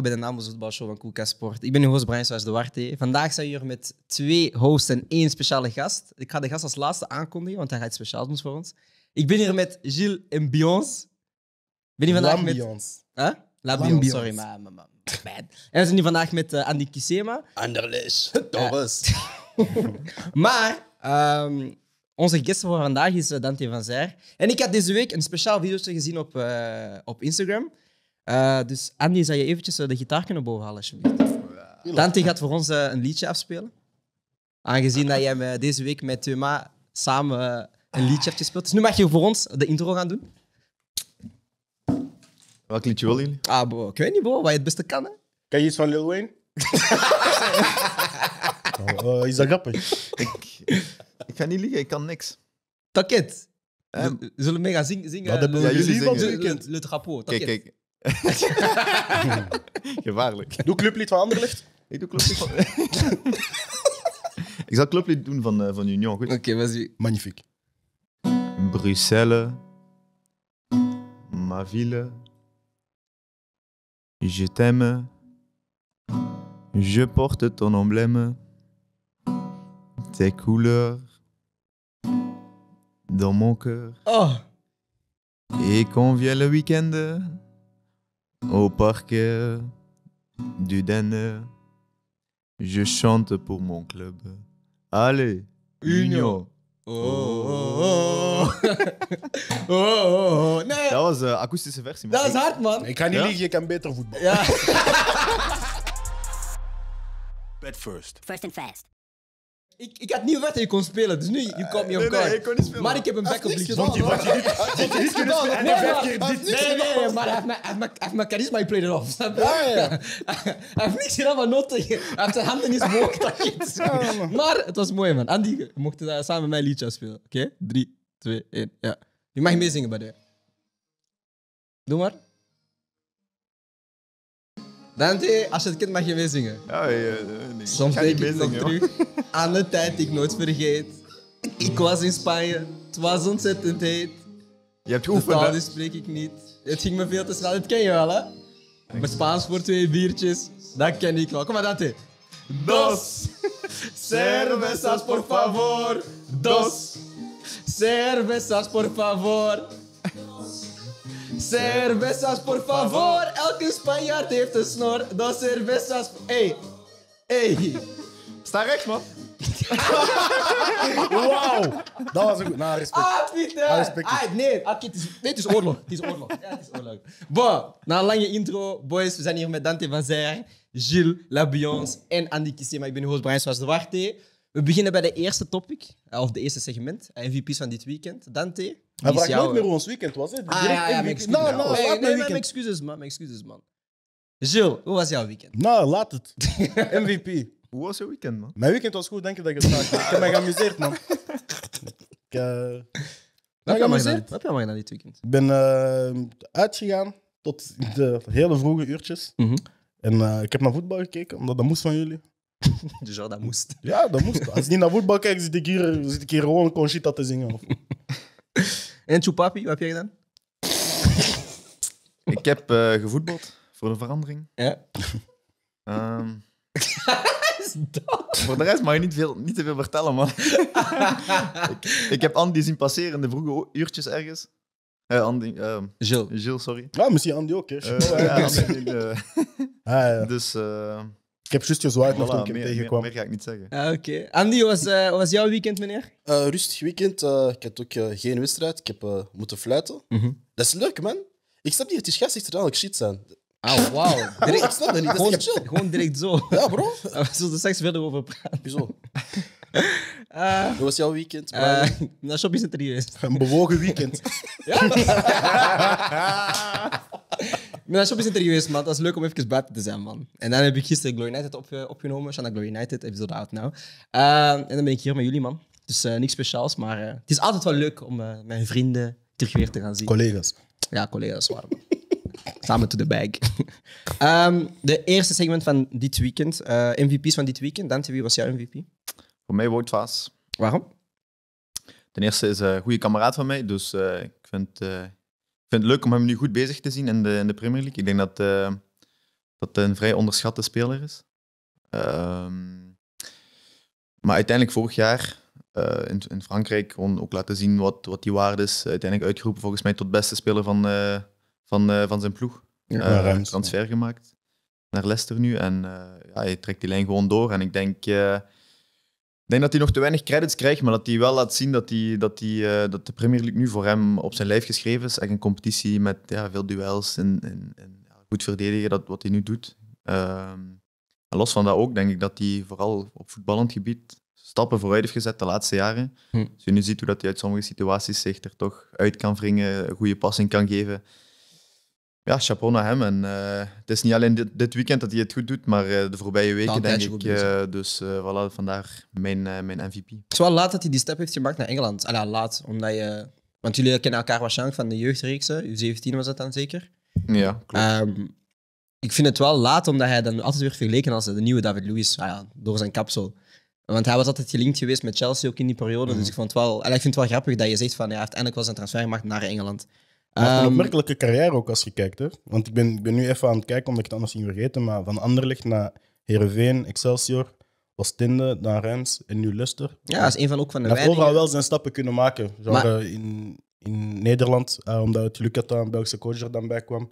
bij de Namos Voetbalshow van Koeka Sport. Ik ben uw host Brian Suijs de Duarte. Vandaag zijn we hier met twee hosts en één speciale gast. Ik ga de gast als laatste aankondigen, want hij gaat speciaal speciaals doen voor ons. Ik ben hier met Gilles en Beyoncé. Ben je vandaag met... Huh? sorry, maar... maar, maar En we zijn hier vandaag met eh, Andy Kisema. Anderlecht, Torres. maar... Ehm, onze guest voor vandaag is eh, Dante van Zijr. En ik had deze week een speciaal video gezien op, eh, op Instagram. Eh, dus Andy, zou je eventjes eh, de gitaar kunnen bovenhalen, alsjeblieft? Dante gaat voor ons eh, een liedje afspelen. Aangezien dat jij me deze week met Thuma samen een liedje hebt gespeeld. Dus nu mag je voor ons de intro gaan doen. Welk liedje wil jullie? Ah, ik weet niet, bro, wat je het beste kan. Hè? Kan je iets van Lil Wayne? Oh, oh, is dat grappig? Ik, ga niet liegen, ik kan niks. Taket, ehm, Zullen we mee gaan zingen? zingen dat hebben we jullie zingen. Le, le, kijk. Gevaarlijk. Doe clublied van Anderlecht. Ik doe clublied van... ik zal clublied doen van, eh, van Union, goed? Oké, vas-y. Magnifiek. Bruxelles, ma ville, je t'aime, je porte ton emblème, tes couleurs dans mon cœur. Oh, Et quand vient le week-end, Au parc euh, du Danner, euh, je chante pour mon club. Allez, Union! Oh, oh, oh. oh, oh, oh, oh. nee. Dat was uh, akoestische versie. Dat is hard, man. Ik kan niet ja? liegen, je kan beter voetballen. Ja. Bed first. First and fast. Ik, ik had niet verwacht dat je kon spelen, dus nu je komt eh, me op guard. niet Maar ik heb een back up. Want Nee, nee, maar hij heeft mijn charisma, je play it off. Hij heeft niks gedaan maar noten. Hij heeft zijn handen niet omhoog. Maar het was mooi, man. Andy, mocht mochten samen mij liedje spelen. Oké? 3, 2, 1. Ja. Je mag meezingen bij de. Doe maar. Dante, als je het kind mag je meezingen. Ja, ja, eh, eh, nee. Soms denk ik nog terug aan de tijd die ik nooit vergeet. Ik was in Spanje, het was ontzettend heet. Je hebt geoefend, De taal spreek ik niet. Het ging me veel te snel, dat ken je wel, hè? Mijn Spaans voor twee biertjes, dat ken ik wel. Kom maar, Dante. Dos cervezas, por favor. Dos cervezas, por favor. Cervezas, por favor. Elke Spanjaard heeft een snor. Dat cervezas. Hey. Hey. Sta rechts, man. Wauw. Dat was een goed. Nou, respect. Ah, Pieter. Ah, respect. Ah, ah, nee. het is, oorlog. Het is oorlog. Ja, het is oorlog. na een lange intro, boys, we zijn hier met Dante van Zijer, Gilles, Labions en Andy Kissema. Ik ben uw host Brian Soas de Warte. We beginnen bij de eerste topic, of de eerste segment, MVP's van dit weekend. Dante, hij vraagt nooit meer eh. hoe ons weekend was. Hè? Ik ah, ja, ja, weekend. Nou, nou, nee, laat mijn excuses, man. Mijn excuses, man. Jules, hoe was jouw weekend? Nou, laat het. MVP. Hoe was je weekend, man? Mijn weekend was goed, denk ik dat ik het zag. ik heb mij geamuseerd, man. Ik, eh, Wat heb je allemaal gedaan dit weekend? Ik ben eh, uitgegaan tot de hele vroege uurtjes. Mhm. En ik heb naar voetbal gekeken, omdat dat moest van jullie. dus ja, dat moest. Ja, dat moest. Als ik niet naar voetbal kijk, zit ik hier, zit ik hier gewoon Conchita te zingen. Of... En papi, wat heb jij gedaan? Ik heb uh, gevoetbald, voor de verandering. Ja. Ehm. dat? Voor de rest mag je niet, te veel vertellen, man. ik, ik, heb Andy zien passeren in de vroege uurtjes ergens. Uh, Andy, uh, Gilles. Gilles, sorry. Ja, ah, misschien Andy ook, hè. Eh, ja, ah, ja. Dus... Ik heb juist je zwaard nog meer, tegenkwam. Meer, ga ik niet zeggen. Ah, oké. Andy, hoe was, eh, was, jouw weekend, meneer? Eh, rustig weekend. Eh, ik heb ook geen wedstrijd. Ik heb moeten fluiten. Mhm. Dat is leuk, man. Ik snap niet dat die er dadelijk shit zijn. Ah, wauw. Direct, ik snap dat niet. Dat gewoon, is chill. Gewoon direct zo. Ja, bro. Ah, we zullen er straks verder over praten. Wieso? Ah. Hoe was jouw weekend? Na shop is het er Een bewogen weekend. ja? Nou, shop is bezig geweest, man. Dat is leuk om even buiten te zijn, man. En dan heb ik gisteren Glory United eh, opgenomen. Shana Glory United, episode out now. Uh, eh, en dan ben ik hier met jullie, man. Dus eh, niks speciaals, maar het is altijd wel leuk om mijn vrienden terug weer te gaan zien. Collega's. Ja, collega's, waar, man. Samen to the bag. Ehm, de eerste segment van dit weekend. MVP's van dit weekend. Dante, wie was jouw MVP? Voor mij Wout Waarom? Ten eerste is een goede kameraad van mij, dus ik vind vind het leuk om hem nu goed bezig te zien in de, in de Premier League. Ik denk dat, eh, dat hij een vrij onderschatte speler is. Ehm, maar uiteindelijk vorig jaar eh, in, in, Frankrijk gewoon ook laten zien wat, wat die waarde is. Uiteindelijk uitgeroepen volgens mij tot beste speler van, eh, van, van zijn ploeg. Ja, ruim, transfer gemaakt naar Leicester nu. En ja, hij trekt die lijn gewoon door. En ik denk denk dat hij nog te weinig credits krijgt, maar dat hij wel laat zien dat, hij, dat, hij, eh, dat de Premier League nu voor hem op zijn lijf geschreven is. Echt een competitie met ja, veel duels en, en, en goed verdedigen, dat, wat hij nu doet. Uh, los van dat ook denk ik dat hij vooral op voetballend gebied stappen vooruit heeft gezet de laatste jaren. Hm. Dus je nu ziet hoe dat hij uit sommige situaties zich er toch uit kan wringen, een goede passing kan geven ja, chapeau naar hem. En eh, het is niet alleen dit, weekend dat hij het goed doet, maar eh, de voorbije weken denk ik. Eh, dus voilà, vandaar mijn, mijn MVP. Het is wel laat dat hij die stap heeft gemaakt naar Engeland. Ah, ja, laat, omdat je... Want jullie kennen elkaar waarschijnlijk van de jeugdreeksen. U17 was dat dan zeker? Ja, klopt. Ehm, ik vind het wel laat, omdat hij dan altijd weer vergeleken als de nieuwe David Luiz, ah ja, door zijn kapsel. Want hij was altijd gelinkt geweest met Chelsea ook in die periode. Mhm. Dus ik, vond het wel, ik vind het wel grappig dat je zegt van hij heeft eindelijk wel zijn transfer gemaakt naar Engeland een ehm, opmerkelijke carrière ook als je kijkt. Hè? Want ik ben, ik ben nu even aan het kijken, omdat ik het anders ging vergeten. Maar van Anderlecht naar Herenveen, Excelsior, Oostende, dan Reims en nu Luster. Ja, dat is een van, ook van de Hij heeft wel zijn stappen kunnen maken. Genre in, in Nederland, eh, omdat het geluk een Belgische coach er dan bij kwam.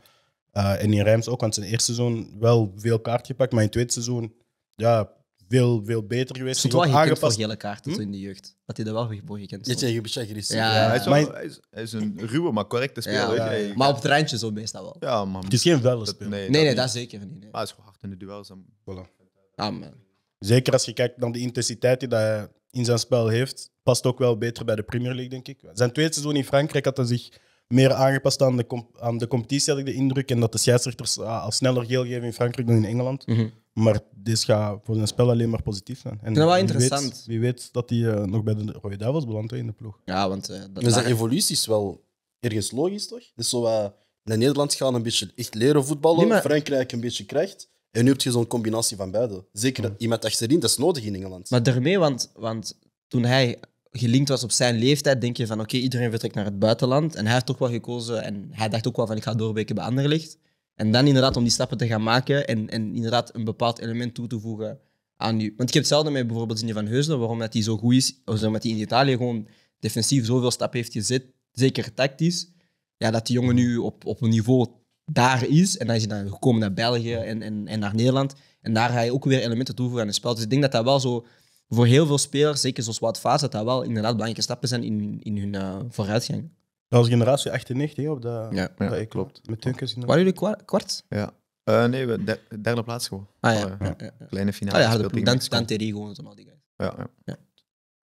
Eh, en in Reims ook, want zijn eerste seizoen wel veel kaart gepakt. Maar in het tweede seizoen ja, veel, veel beter geweest. Het is wel gekend voor gele kaarten hm? in de jeugd. Dat hij dat wel voor gekend is. Je Ja, Hij, is hij, een ruwe, maar correcte speler. maar op het randje zo meestal wel. Ja, man. het is geen velle Nee, nee, dat, nee, zeker niet. Maar hij is gewoon hard in de duels. Dan... Voilà. Amen. Ah, zeker als je kijkt naar de intensiteit die hij in zijn spel heeft, past ook wel beter bij de Premier League, denk ik. Zijn tweede seizoen in Frankrijk had hij zich meer aangepast aan de, aan de competitie, had ik de indruk. En dat de scheidsrechters ah, al sneller geel geven in Frankrijk dan in Engeland. Mhm. Maar dit gaat voor zijn spel alleen maar positief zijn. En dat wel interessant. Weet, wie weet dat hij eh, nog bij de Rode Duivels belandt in de ploeg. Ja, want... Uh, dat dus de evolutie is wel ergens logisch, toch? Dus zo, uh, eh, naar Nederland gaan een beetje echt leren voetballen, Frankrijk een beetje krijgt. En nu heb je zo'n combinatie van beide. Zeker iemand achterin, dat is nodig in Engeland. Maar daarmee, want, want toen hij gelinkt was op zijn leeftijd, denk je van oké, iedereen vertrekt naar het buitenland. En hij heeft toch wel gekozen en hij dacht ook wel van ik ga doorbeken bij licht. En dan inderdaad om die stappen te gaan maken en, en inderdaad een bepaald element toe te voegen aan je. Want ik heb hetzelfde met bijvoorbeeld die van Heusden, waarom dat hij zo goed is, of omdat hij in Italië gewoon defensief zoveel stappen heeft gezet, zeker tactisch. Ja, dat die jongen nu op, op een niveau daar is. En dan is hij dan gekomen naar België en, en, en naar Nederland. En daar ga je ook weer elementen toevoegen aan het spel. Dus ik denk dat dat wel zo voor heel veel spelers, zeker zoals Wout fase dat dat wel inderdaad belangrijke stappen zijn in, in hun eh, vooruitgang. Dat was generatie 98 op dat, ja, dat klopt. Met Tunkers in Waren jullie kwarts Ja. Eh, nee, we derde plaats gewoon. Ah ja. Kleine finale. Ah, ja, dan Dan, gewoon, allemaal die guys. Ja, ja. ja.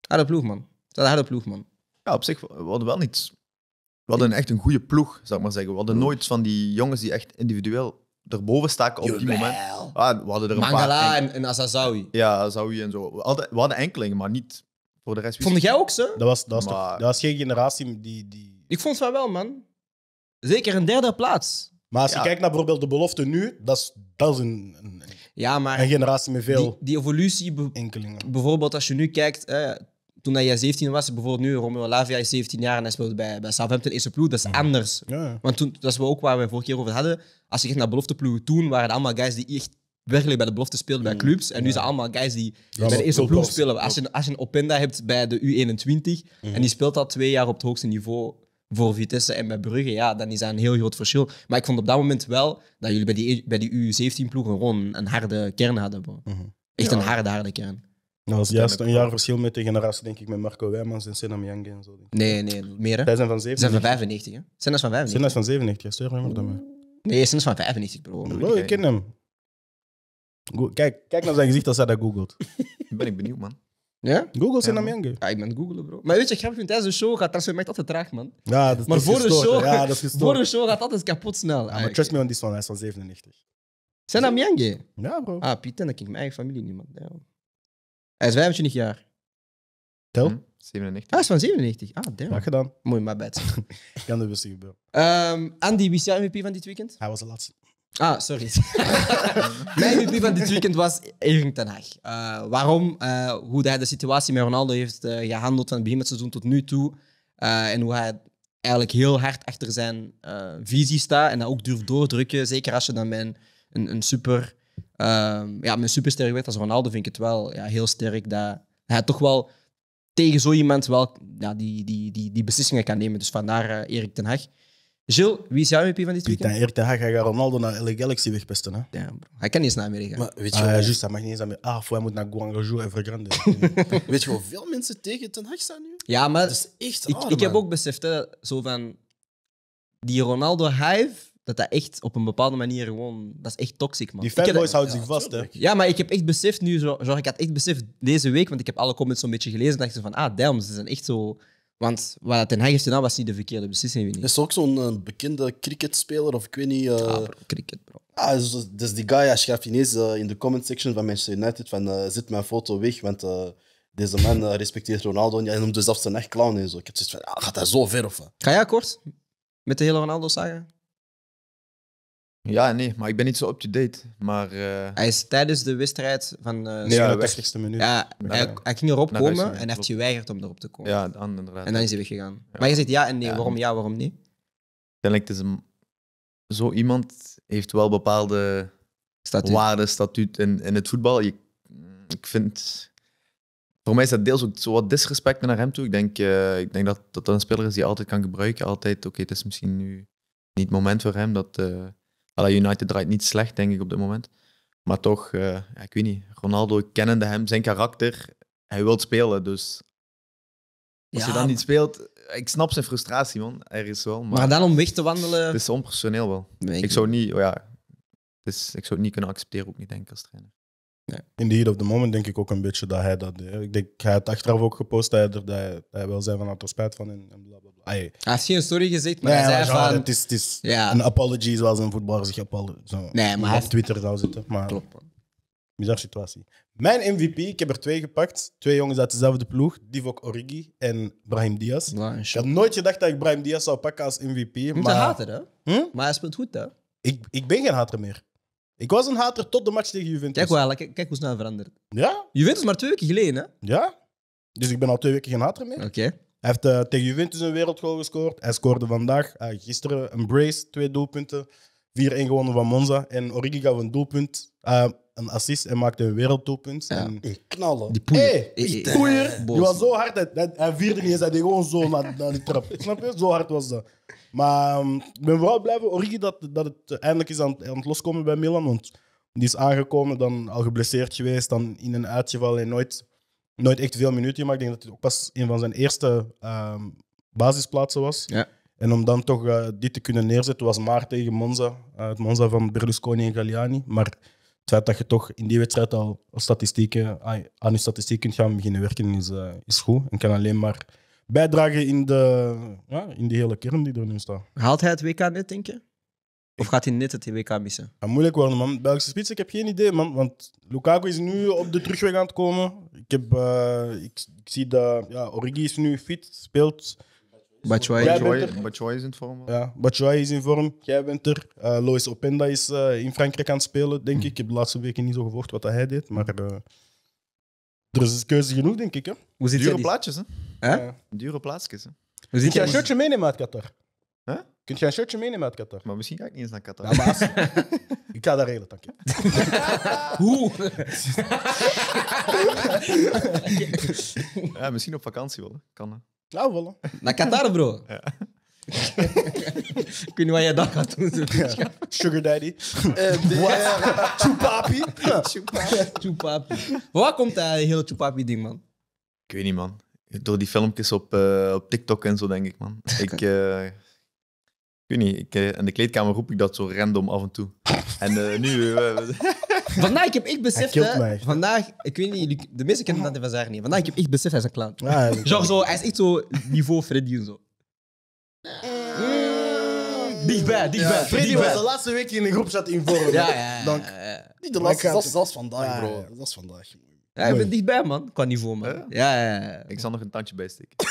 Harde ploeg, man. Dat harde ploeg, man. Ja, op zich, we hadden wel niets. We hadden echt een goede ploeg, zou ik maar zeggen. We hadden nooit van die jongens die echt individueel erboven staken op die moment. Ah, we hadden er een paar en, en Azazawi. Ja, Azazawi en zo. We hadden, hadden enkelingen, maar niet voor de rest. Vond jij ook zo? Dat was, dat was, dat was geen generatie die... die ik vond het wel, man. Zeker een derde plaats. Maar als je kijkt naar bijvoorbeeld de belofte nu, dat is, dat is een, een, Ja, een generatie met veel die, die evolutie, enkelingen. bijvoorbeeld als je nu kijkt, toen dat jij 17 was, bijvoorbeeld nu, Romeo Lavia is 17 jaar en hij speelt bij, bij Southampton eerste ploeg, dat is mhm. anders. Ja, Want toen, dat is wel ook waar we vorige keer over hadden. Als je kijkt naar belofteploegen, toen waren het allemaal guys die echt werkelijk bij de belofte speelden bij mhm. clubs. En nu zijn allemaal guys die bij de eerste ploeg spelen. Als je, als je een Openda hebt bij de U21 mhm. en die speelt dat twee jaar op het hoogste niveau, voor Vitesse en bij Brugge, ja, dan is dat een heel groot verschil. Maar ik vond op dat moment wel dat jullie bij die, e- bij die U17-ploeg gewoon een harde kern hadden. Mhm. Echt een harde, harde kern. Nou, dat is juist een jaar verschil met de generatie, denk ik, met Marco Wijmans en Senna Mjange en zo. Nee, nee, meer hè. zijn van 97. Zijn van 95, hè? Senna is van 95. Senna is van 97, stuur dan dat maar. Nee, zijn is van 95, bro. ik ken hem. kijk, kijk naar zijn gezicht als hij dat googelt. ben ik benieuwd, man. Ja? Google zijn naar Amyango. Ja, ah, ik ben googelen, bro. Maar weet je, heb vind, tijdens de show gaat Transfermarkt altijd traag, man. Ja, dat is Maar voor, de show, ja, dat is voor de show gaat altijd kapot snel. Ja, maar ah, trust me on this one, hij is van 97. Zijn naam Yange? Ja, bro. Ah, Pieter, dat ken mijn eigen familie niet, man. Ja. Hij is 25 jaar. Tel? 97. Hm? Ah, hij is van 97. Ah, damn. Wat gedaan? Mooi, my bad. kan de rustig bro. Um, Andy, wie is jouw MVP van dit weekend? Hij was de laatste. Ah, sorry. Mijn MVP van dit weekend was Erik ten Hag. Eh, waarom? Eh, hoe hij de situatie met Ronaldo heeft eh, gehandeld van het begin van het seizoen tot nu toe. en hoe hij eigenlijk heel hard achter zijn visie staat en dat ook durft doordrukken. Zeker als je dan met een, een, een super, ehm, ja, een supersterk werd als Ronaldo, vind ik het wel ja, heel sterk dat hij toch wel tegen zo iemand wel ja, die, die, die, die beslissingen kan nemen. Dus vandaar Erik ten Hag. Gilles, wie is jouw MVP van dit weekend? Erik Ten Hag gaat Ronaldo naar LA Galaxy wegpesten. Hè? Ja, bro. Hij kan niet eens naar Amerika. Maar, weet je, ah, juist, hij mag niet eens naar Amerika. Ah, hij moet naar Guangzhou en Vergrande. weet je hoeveel mensen tegen Ten Hag staan nu? Ja, maar dat is echt ik, heb ook beseft, hè, zo van die Ronaldo-hive, dat dat echt op een bepaalde manier gewoon... Dat is echt toxic, man. Die fanboys houden zich vast, hè. Ja, maar ik heb echt beseft nu... Zo, zo, ik had echt beseft deze week, want ik heb alle comments zo'n beetje gelezen, dacht ik van, ah, damn, ze zijn echt zo... Want wat Ten Hag heeft gedaan, was niet de verkeerde beslissing. Is ook zo'n eh, bekende cricketspeler of ik weet niet. Eh, cricket, bro. Ah, dus, dus die guy, als schrijft ineens eh, in de comment section van Manchester United van zit zet mijn foto weg, want deze man respecteert Ronaldo en hij noemt dus zelfs zijn echt clown en zo. Ik heb zoiets van, ah, gaat hij zo ver of wat? Ga jij akkoord met de hele Ronaldo-saga? Ja, nee, maar ik ben niet zo up-to-date. Maar, eh, Hij is tijdens de wedstrijd van... Uh, nee, ja, 60ste minuut. Ja, hij, ging erop komen en hij heeft geweigerd om erop te komen. Ja, dan, inderdaad. En dan is hij weggegaan. Maar je zegt ja en nee. Waarom ja, waarom nee? Uiteindelijk is Zo iemand heeft wel bepaalde statuut. waarden, statuut in, in het voetbal. Je, ik vind... Voor mij is dat deels ook zo wat disrespect naar hem toe. Ik denk, eh, ik denk dat, dat een speler is die altijd kan gebruiken. Altijd, oké, okay, het is misschien nu niet het moment voor hem dat... Allee, United draait niet slecht, denk ik, op dit moment. Maar toch, eh, ik weet niet. Ronaldo, kennende hem, zijn karakter, hij wil spelen. Dus als je dan niet speelt, ik snap zijn frustratie, man. is wel. Maar, maar dan om weg te wandelen. Het is onpersoneel wel. Ik, zou niet, oh ja, het is, ik zou het niet kunnen accepteren, ook niet, denk ik, als trainer. In the heat of the moment denk ik ook een beetje dat hij dat deed. Ik denk, hij had achteraf ook gepost dat hij, dat hij, wel zei van had er spijt van en, en Hij heeft geen story gezegd, maar hij zei van... Het is, een apology zoals een voetballer zich zo, nee, maar op Twitter zou zitten. Maar... Klopt. situatie. Mijn MVP, ik heb er twee gepakt. Twee jongens uit dezelfde ploeg. Divok Origi en Brahim Diaz. ik had nooit gedacht dat ik Brahim Diaz zou pakken als MVP. Je moet maar... haten, hè? Hm? Maar hij speelt goed, hè? Ik, ik ben geen hater meer. Ik was een hater tot de match tegen Juventus. Kijk, wel, kijk, hoe snel het verandert. Ja? Juventus maar twee weken geleden, hè? Ja. Dus ik ben al twee weken geen hater meer. Oké. Hij heeft eh, tegen Juventus een wereldgoal gescoord. Hij scoorde vandaag, eh, gisteren, een brace, twee doelpunten. 4-1 gewonnen van Monza. En Origi gaf een doelpunt. Eh, een assist en maakte een wereldtoppunt En knallen. Die poeier. die was zo hard. Dat, hij vierde niet eens. Hij gewoon zo naar, naar die trap. Snap je? Zo hard was dat. Maar ehm, ik ben vooral blij dat, dat het eindelijk is aan, het loskomen bij Milan. Want die is aangekomen, dan al geblesseerd geweest, dan in een uitgeval en nooit, nooit echt veel minuten gemaakt. Ik denk dat het ook pas een van zijn eerste ehm, basisplaatsen was. Ja. En om dan toch uh, dit te kunnen neerzetten was maar tegen Monza, eh, het Monza van Berlusconi en Galliani. Maar het feit dat je toch in die wedstrijd al statistieken, aan je statistiek kunt gaan beginnen werken, is, eh, is goed. En kan alleen maar bijdragen in de, ja, in die hele kern die er nu staat. Haalt hij het WK net, denk je? Of gaat hij net het WK missen? Ja, moeilijk worden, man. Belgische spits, ik heb geen idee, man. Want Lukaku is nu op de terugweg aan het komen. Ik, heb, eh, ik, zie dat ja, Origi is nu fit, speelt Batshuayi is in vorm. Ja, Batshuayi is in vorm. Jij bent er. Uh, Lois Openda is eh, in Frankrijk aan het spelen, denk ik. Ik heb de laatste weken niet zo gevolgd wat hij deed, maar eh, er is keuze genoeg, denk ik. Hè? Dure plaatjes, hè? Huh? Dure hè? Kun je een shirtje meenemen uit Qatar? Kun je een shirtje meenemen uit Qatar? Maar misschien ga ik niet eens naar Qatar. Ja, maar ik ga daar regelen, dank je. Hoe? ja, misschien op vakantie wel. Kan. Hè. Ja, voilà. Naar Qatar, bro. Ja. ik weet niet wat jij daar gaat doen. Sugar daddy. Toepapi. Chupapi. Chupapi. Waar komt dat hele Chupapi-ding, man? Ik weet niet, man. Door die filmpjes op, eh, op TikTok en zo, denk ik, man. Ik, eh, ik weet niet. Ik, eh, in de kleedkamer roep ik dat zo random af en toe. En nu... Vandaag heb ik beseft. Vandaag, ik weet niet, de meeste kennen dat van Zaar niet. Vandaag heb ik echt besef hij is een clown. Ah, ja, zo, hij is echt zo niveau Freddy en zo. Dichtbij, dichtbij. Freddy was de laatste week in de groep zat in vorm. Ja, ja, Dank. Niet de laatste, dat is, vandaag, bro. ja. Dat is vandaag. Ja, ik ben dichtbij, man. Qua niveau, man. Ja, ja, ja. Ik zal nog een tandje bijsteken.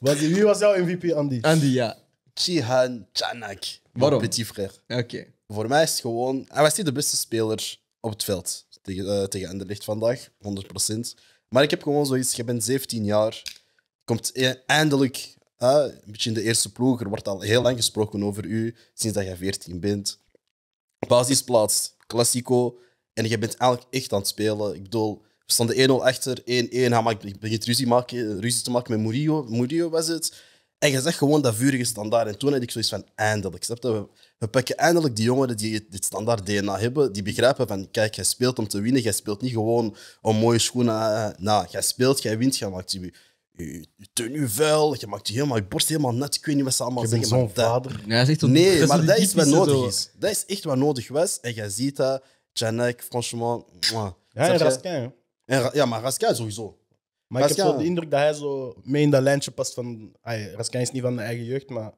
Was, wie was jouw MVP, Andy? Andy, ja. Chihan Chanak. Waarom? Petit frère. Oké voor mij is het gewoon. Hij was niet de beste speler op het veld tegen, uh, tegen Anderlecht vandaag, 100%. Maar ik heb gewoon zoiets: je bent 17 jaar, komt e- eindelijk een beetje in de eerste ploeg. Er wordt al heel lang gesproken over u sinds dat je 14 bent. Basisplaats, Classico. En je bent eigenlijk echt aan het spelen. Ik bedoel, we stonden 1-0 achter, 1-1. Hij begint ruzie, maken, ruzie te maken met Murillo. Murillo was het. En je zegt gewoon dat vurige standaard. En toen heb ik zoiets van eindelijk. Snap je? We, we pakken eindelijk die jongeren die dit standaard DNA hebben, die begrijpen van kijk, jij speelt om te winnen. Jij speelt niet gewoon om mooie schoenen Nou, jij speelt, jij wint, jij maakt je, je, je tenue vuil, je maakt je, helemaal, je borst helemaal net. Ik weet niet wat ze allemaal zeggen. Zo'n vader. Nee, nee maar dat is wat nodig is. Dat is echt wat nodig was. En je ziet dat. Janek, franchement. Ja, en Raskin. Ja, maar Raskin sowieso. Maar ik heb zo de indruk dat hij zo mee in dat lijntje past van... Ay, is niet van de eigen jeugd, maar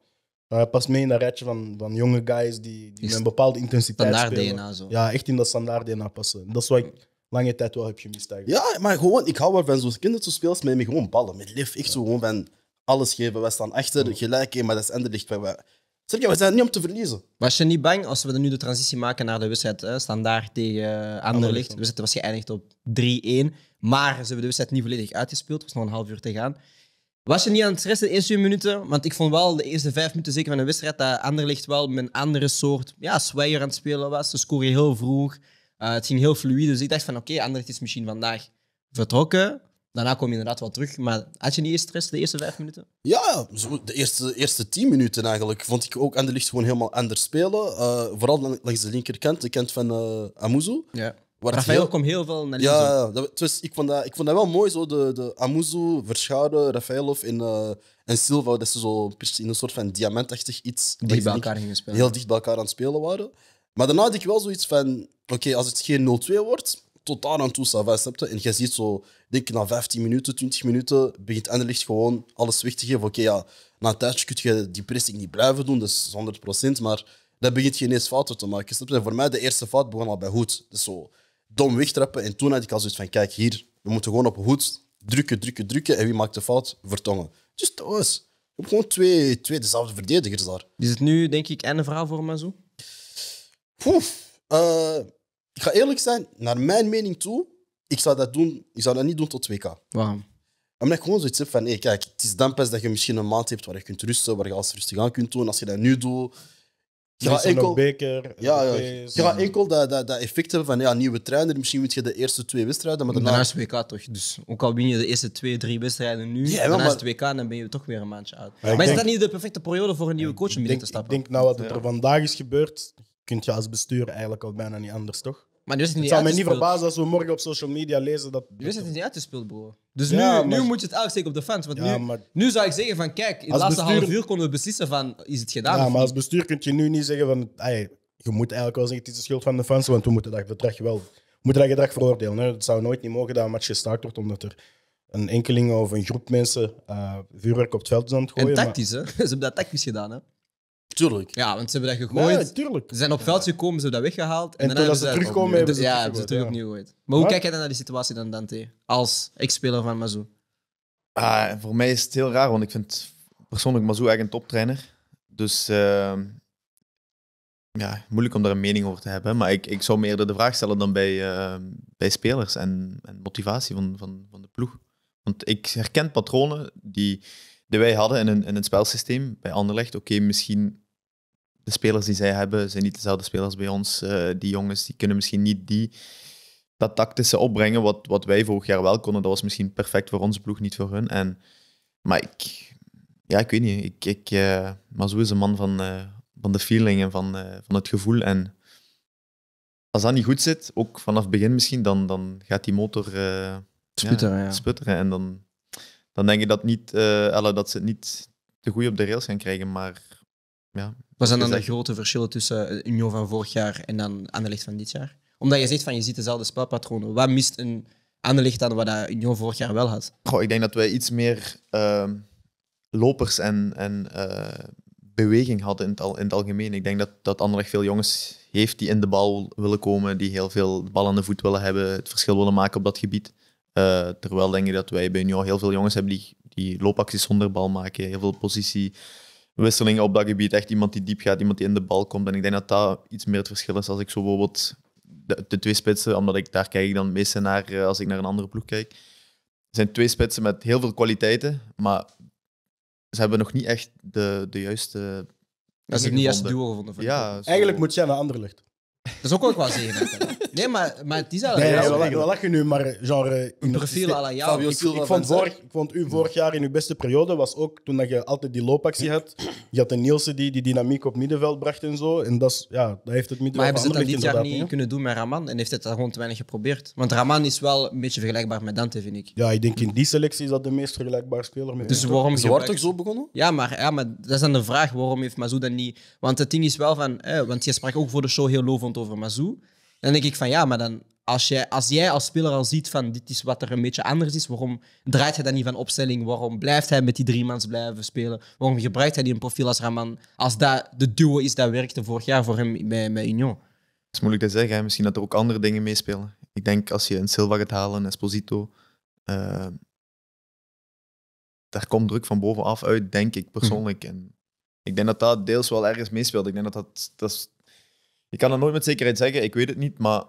hij past mee in dat rijtje van, van jonge guys die, die met een bepaalde intensiteit standaard spelen. DNA zo. Ja, echt in dat standaard DNA passen. Dat is wat ik lange tijd wel heb gemist eigenlijk. Ja, maar gewoon, ik hou wel van zo'n spelen met me gewoon ballen, met lef. Echt zo gewoon van alles geven. Wij staan achter, oh. gelijk, maar dat is einde dicht bij wij. je, we zijn niet om te verliezen. Was je niet bang als we nu de transitie maken naar de wedstrijd? Standaard tegen eh, Anderlicht. We zitten was geëindigd op 3-1. Maar ze hebben de wedstrijd niet volledig uitgespeeld. Er was nog een half uur te gaan. Was je niet aan het stressen de eerste minuten? Want ik vond wel de eerste vijf minuten zeker van de wedstrijd dat Anderlecht wel met een andere soort ja, swagger aan het spelen was. Ze scoren heel vroeg. Eh, het ging heel fluide. Dus ik dacht van oké, okay, Anderlecht is misschien vandaag vertrokken. Daarna kom je inderdaad wel terug. Maar had je niet eerst stress de eerste vijf minuten? Ja, de eerste, eerste tien minuten eigenlijk vond ik ook Anderlecht gewoon helemaal anders spelen. Uh, vooral langs de linkerkant, de kant van uh, Amuzu. Ja. Rafael komt kwam heel veel naar Ja, dat, ik, vond dat, ik vond dat wel mooi, zo de, de Amuzu, Verschouwen, Rafaelov en, uh, eh, Silva, dat ze zo in een soort van diamantachtig iets... Dicht bij elkaar gingen spelen. Heel dicht bij elkaar aan het spelen waren. Maar daarna had ik wel zoiets van, oké, als het geen 0-2 wordt, tot aan toe, snap En je ziet zo, denk ik, na 15 minuten, 20 minuten, begint licht gewoon alles weg te geven. Oké, ja, na een kun je die pressing niet blijven doen, dat is 100%, maar dat begint je ineens fouten te maken. Snap voor mij, de eerste fout begon al bij goed Dus zo dom wegtrappen. En toen had ik al zoiets van, kijk hier, we moeten gewoon op hoed drukken, drukken, drukken. En wie maakt de fout? Vertongen. Dus dat was. Je gewoon twee, twee dezelfde verdedigers daar. Is het nu, denk ik, een verhaal voor Mazou? zo Uh, eh, ik ga eerlijk zijn, naar mijn mening toe, ik zou dat, doen, ik zou dat niet doen tot 2K. Waarom? Omdat ik gewoon zoiets heb van, nee kijk, het is dan pas dat je misschien een maand hebt waar je kunt rusten, waar je alles rustig aan kunt doen. Als je dat nu doet, ja enkel, ja, ja. enkel dat, dat, dat effect hebben van ja, nieuwe trainer. Misschien moet je de eerste twee wedstrijden. Maar daarna is WK toch. Dus ook al win je de eerste twee, drie wedstrijden nu, naast WK dan ben je toch weer een maandje uit. Maar, is dat niet de perfecte periode voor een nieuwe coach om binnen te stappen? Ik denk nou wat er vandaag is gebeurd, kun je als bestuur eigenlijk al bijna niet anders, toch? Maar het niet Het zou mij niet verbazen als we morgen op social media lezen dat. Nu is het niet uitgespeeld, bro. Dus nu, nu moet je het steken op de fans. Want nu, nu zou ik zeggen van, kijk, in het laatste bestuur- half uur konden we beslissen van, is het gedaan Ja, maar als bestuur kun je nu niet zeggen van. je moet eigenlijk wel zeggen: het is de schuld van de fans, want we moeten dat gedrag wel. moeten dat gedrag veroordelen. Hè. Het zou nooit niet mogen dat een match gestaakt wordt omdat er een enkeling of een groep mensen eh, vuurwerk op het veld is aan het gooien. En tactisch, hè. Ze hebben dat tactisch gedaan, hè. Tuurlijk. Ja, want ze hebben dat gegooid. Ja, tuurlijk. Ze zijn op veld gekomen, ze hebben dat weggehaald. En, en toen ze, terugkomen, hebben ze, ja, hebben ze terug opnieuw gegooid. Maar hoe kijk jij dan naar die situatie dan, Dante? Als ex-speler van Mazou? Ah, voor mij is het heel raar, want ik vind persoonlijk Mazou eigenlijk een toptrainer. Dus ehm, ja, moeilijk om daar een mening over te hebben. Maar ik, ik zou me eerder de vraag stellen dan bij, ehm, bij spelers en, en motivatie van, van, van de ploeg. Want ik herken patronen die, die wij hadden in een, in een spelsysteem bij Anderlecht. Oké, misschien de spelers die zij hebben zijn niet dezelfde spelers bij ons. Eh, die jongens die kunnen misschien niet die, dat tactische opbrengen wat, wat wij vorig jaar wel konden. Dat was misschien perfect voor onze ploeg, niet voor hun. En, maar ik, ja, ik weet niet. Ik, ik, uh, Mazou is een man van, eh, van de feeling en van, van het gevoel. En als dat niet goed zit, ook vanaf het begin misschien, dan, dan gaat die motor sputteren, ja. sputteren. En dan dan denk ik dat, niet, alle, eh, dat ze het niet te goed op de rails gaan krijgen. Maar ja. Wat zijn dan de grote verschillen tussen Union van vorig jaar en dan Anderlecht van dit jaar? Omdat je zegt van je ziet dezelfde spelpatronen. Wat mist een Anderlecht dan wat dat Union vorig jaar wel had? Goh, ik denk dat wij iets meer ehm, lopers en, en eh, beweging hadden in het, al, in het algemeen. Ik denk dat, dat Anderlecht veel jongens heeft die in de bal willen komen, die heel veel bal aan de voet willen hebben, het verschil willen maken op dat gebied. Uh, terwijl denk ik dat wij bij Union heel veel jongens hebben die, die loopacties zonder bal maken. Heel veel positiewisselingen op dat gebied. Echt iemand die diep gaat, iemand die in de bal komt. En ik denk dat dat iets meer het verschil is als ik zo bijvoorbeeld de, twee spitsen, omdat ik daar kijk ik dan het naar eh, als ik naar een andere ploeg kijk. Er zijn twee spitsen met heel veel kwaliteiten, maar ze hebben nog niet echt de, de juiste. Dat is het niet als duo gevonden. Ja, Eigenlijk moet je naar lucht Dat is ook wel qua zegen. Nee, maar, maar het is al... Nee, we, lachen nu, maar genre... Een profiel à la Fabio ik, Silva vond ik vond u vorig jaar in uw beste periode was ook toen dat je altijd die loopactie had. Je had de Nielsen die die dynamiek op middenveld bracht en zo. En dat, is, ja, dat heeft het middenveld Maar hebben ze dat dit jaar niet kunnen doen met Raman? En heeft het gewoon te weinig geprobeerd? Want Raman is wel een beetje vergelijkbaar met Dante, vind ik. Ja, ik denk in die selectie is dat de meest vergelijkbare speler. Met dus waarom... Ze waren toch zo begonnen? Ja maar, ja, maar dat is dan de vraag. Waarom heeft Mazou dat niet... Want het ding is wel van... want je sprak ook voor de show heel lovend over Mazou. Dan denk ik van ja, maar dan als jij, als jij als speler al ziet van dit is wat er een beetje anders is, waarom draait hij dan niet van opstelling? Waarom blijft hij met die drie mans blijven spelen? Waarom gebruikt hij die een profiel als Raman? Als dat de duo is dat werkte vorig jaar voor hem bij, bij Union. Het is moeilijk te zeggen, misschien dat er ook andere dingen meespelen. Ik denk als je een Silva gaat halen, een Esposito, eh, daar komt druk van bovenaf uit, denk ik persoonlijk. Mhm. En ik denk dat dat deels wel ergens meespeelt. Ik denk dat dat, dat ik kan dat nooit met zekerheid zeggen, ik weet het niet, maar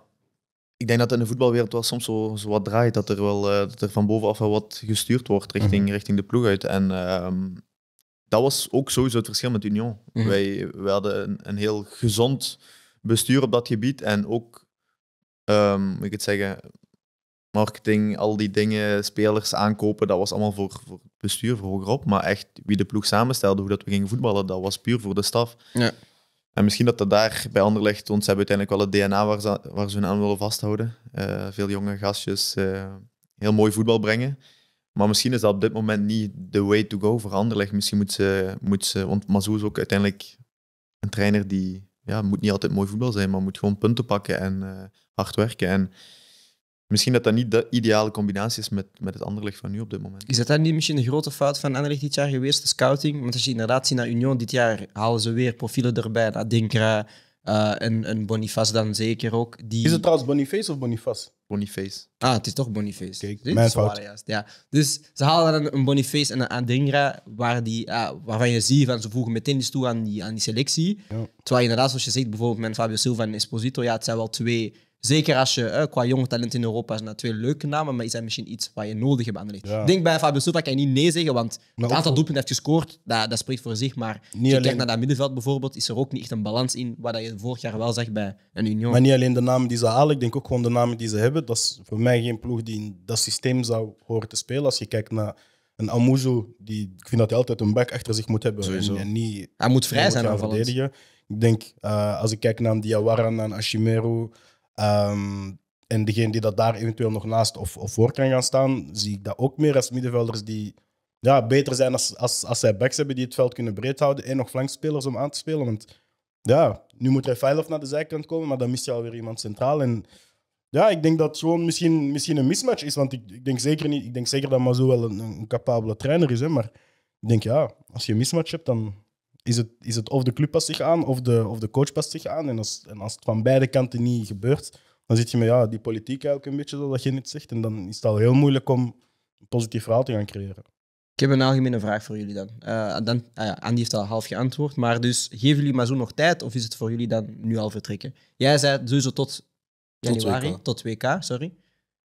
ik denk dat in de voetbalwereld wel soms zo, zo wat draait, dat er, wel, eh, dat er van bovenaf wel wat gestuurd wordt richting, mhm. richting de ploeg uit. En ehm, dat was ook sowieso het verschil met Union. Mhm. wij, wij hadden een, een, heel gezond bestuur op dat gebied en ook, um, ehm, moet ik het zeggen, marketing, al die dingen, spelers aankopen, dat was allemaal voor, voor het bestuur, voor hogerop. Maar echt wie de ploeg samenstelde, hoe dat we gingen voetballen, dat was puur voor de staf. Ja. En misschien dat dat daar bij Anderlecht, want hebben uiteindelijk wel het DNA waar ze, waar ze hun aan willen vasthouden. Eh, veel jonge gastjes, eh, heel mooi voetbal brengen. Maar misschien is dat op dit moment niet de way to go voor Anderlecht. Misschien moet ze, moet ze want Mazou is ook uiteindelijk een trainer die ja, moet niet altijd mooi voetbal zijn, maar moet gewoon punten pakken en eh, hard werken. Misschien dat dat niet de ideale combinatie is met, met het licht van nu op dit moment. Is dat dan niet misschien de grote fout van Anderlecht dit jaar geweest, de scouting? Want als je inderdaad ziet naar Union dit jaar, halen ze weer profielen erbij. naar Dinkra eh, en, en Boniface dan zeker ook. Die... Is het trouwens Boniface of Boniface? Boniface. Ah, het is toch Boniface. mijn fout. ja. Dus ze halen een Boniface en een Adingra, waar die, ah, waarvan je ziet van ze voegen meteen eens toe aan die, aan die selectie. Ja. Terwijl inderdaad, zoals je zegt, bijvoorbeeld met Fabio Silva en Esposito, ja, het zijn wel twee Zeker als je eh, qua jong talent in Europa zijn dat twee leuke namen, maar is dat misschien iets wat je nodig hebt aan de ja. Ik denk bij Fabio Silva kan je niet nee zeggen, want het aantal doelpunten heeft gescoord, dat, dat spreekt voor zich. Maar als je kijkt naar dat middenveld bijvoorbeeld, is er ook niet echt een balans in wat je vorig jaar wel zag bij een Union. Maar niet alleen de namen die ze halen, ik denk ook gewoon de namen die ze hebben. Dat is voor mij geen ploeg die in dat systeem zou horen te spelen. Als je kijkt naar een Amuzu, die, ik vind dat hij altijd een back achter zich moet hebben. En, en, niet, hij moet vrij zijn aan verdedigen. Ik denk, eh, als ik kijk naar een Diawara, naar een Ehm, en degene die dat daar eventueel nog naast of, of voor kan gaan staan, zie ik dat ook meer als middenvelders die ja, beter zijn als, als, als zij backs hebben die het veld kunnen breed houden en nog flankspelers om aan te spelen. Want ja, nu moet hij Refailov naar de zijkant komen, maar dan mist je alweer iemand centraal. En ja, ik denk dat het gewoon misschien, misschien een mismatch is. Want ik, ik, denk zeker niet, ik denk zeker dat Mazou wel een, capabele trainer is. Hè, maar ik denk ja, als je een mismatch hebt, dan, is het, is het of de club past zich aan of de, of de coach past zich aan. En als, en als het van beide kanten niet gebeurt, dan zit je met ja, die politiek ook een beetje, dat je niet zegt. En dan is het al heel moeilijk om een positief verhaal te gaan creëren. Ik heb een algemene vraag voor jullie dan. Eh, dan ah ja, Andy heeft al half geantwoord, maar dus geven jullie maar zo nog tijd of is het voor jullie dan nu al vertrekken? Jij zei sowieso tot januari, tot WK, sorry.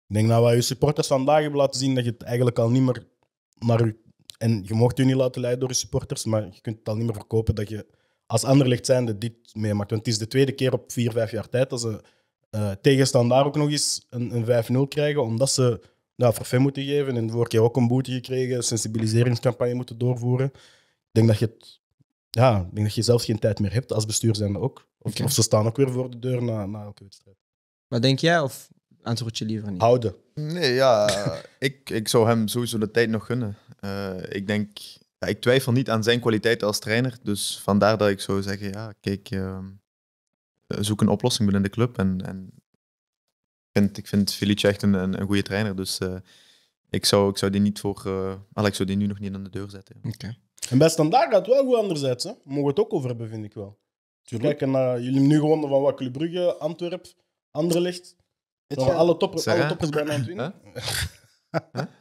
Ik denk dat wij je supporters vandaag hebben laten zien dat je het eigenlijk al niet meer naar je en je mocht je niet laten leiden door je supporters, maar je kunt het al niet meer verkopen dat je als Anderlecht zijnde dit meemaakt. Want het is de tweede keer op vier, vijf jaar tijd dat ze uh, eh, tegenstandaar ook nog eens een, een 5-0 krijgen, omdat ze nou, forfait moeten geven. En de vorige keer ook een boete gekregen, sensibiliseringscampagne moeten doorvoeren. Ik denk dat je, het, ja, denk dat je zelfs geen tijd meer hebt als bestuurzijnde ook. Of, ze staan ook weer voor de deur na, na elke wedstrijd. Wat denk jij? Of antwoord je liever niet? Houden. Nee, ja. ik, ik zou hem sowieso de tijd nog gunnen. Eh, ik denk, ik twijfel niet aan zijn kwaliteit als trainer. Dus vandaar dat ik zou zeggen, ja, kijk, ehm, zoek een oplossing binnen de club. En, en ik vind, ik vind echt een, een, goede trainer. Dus eh, ik, zou, ik zou die niet voor, Alex eh, zou die nu nog niet aan de deur zetten. En bij Standaard gaat het wel goed anderzijds. Hè? Mogen we het ook over hebben, vind ik wel. Tuurlijk. Kijken naar jullie nu gewonnen van wat Brugge, Antwerpen, Anderlecht. Zijn alle, alle toppers bij mijn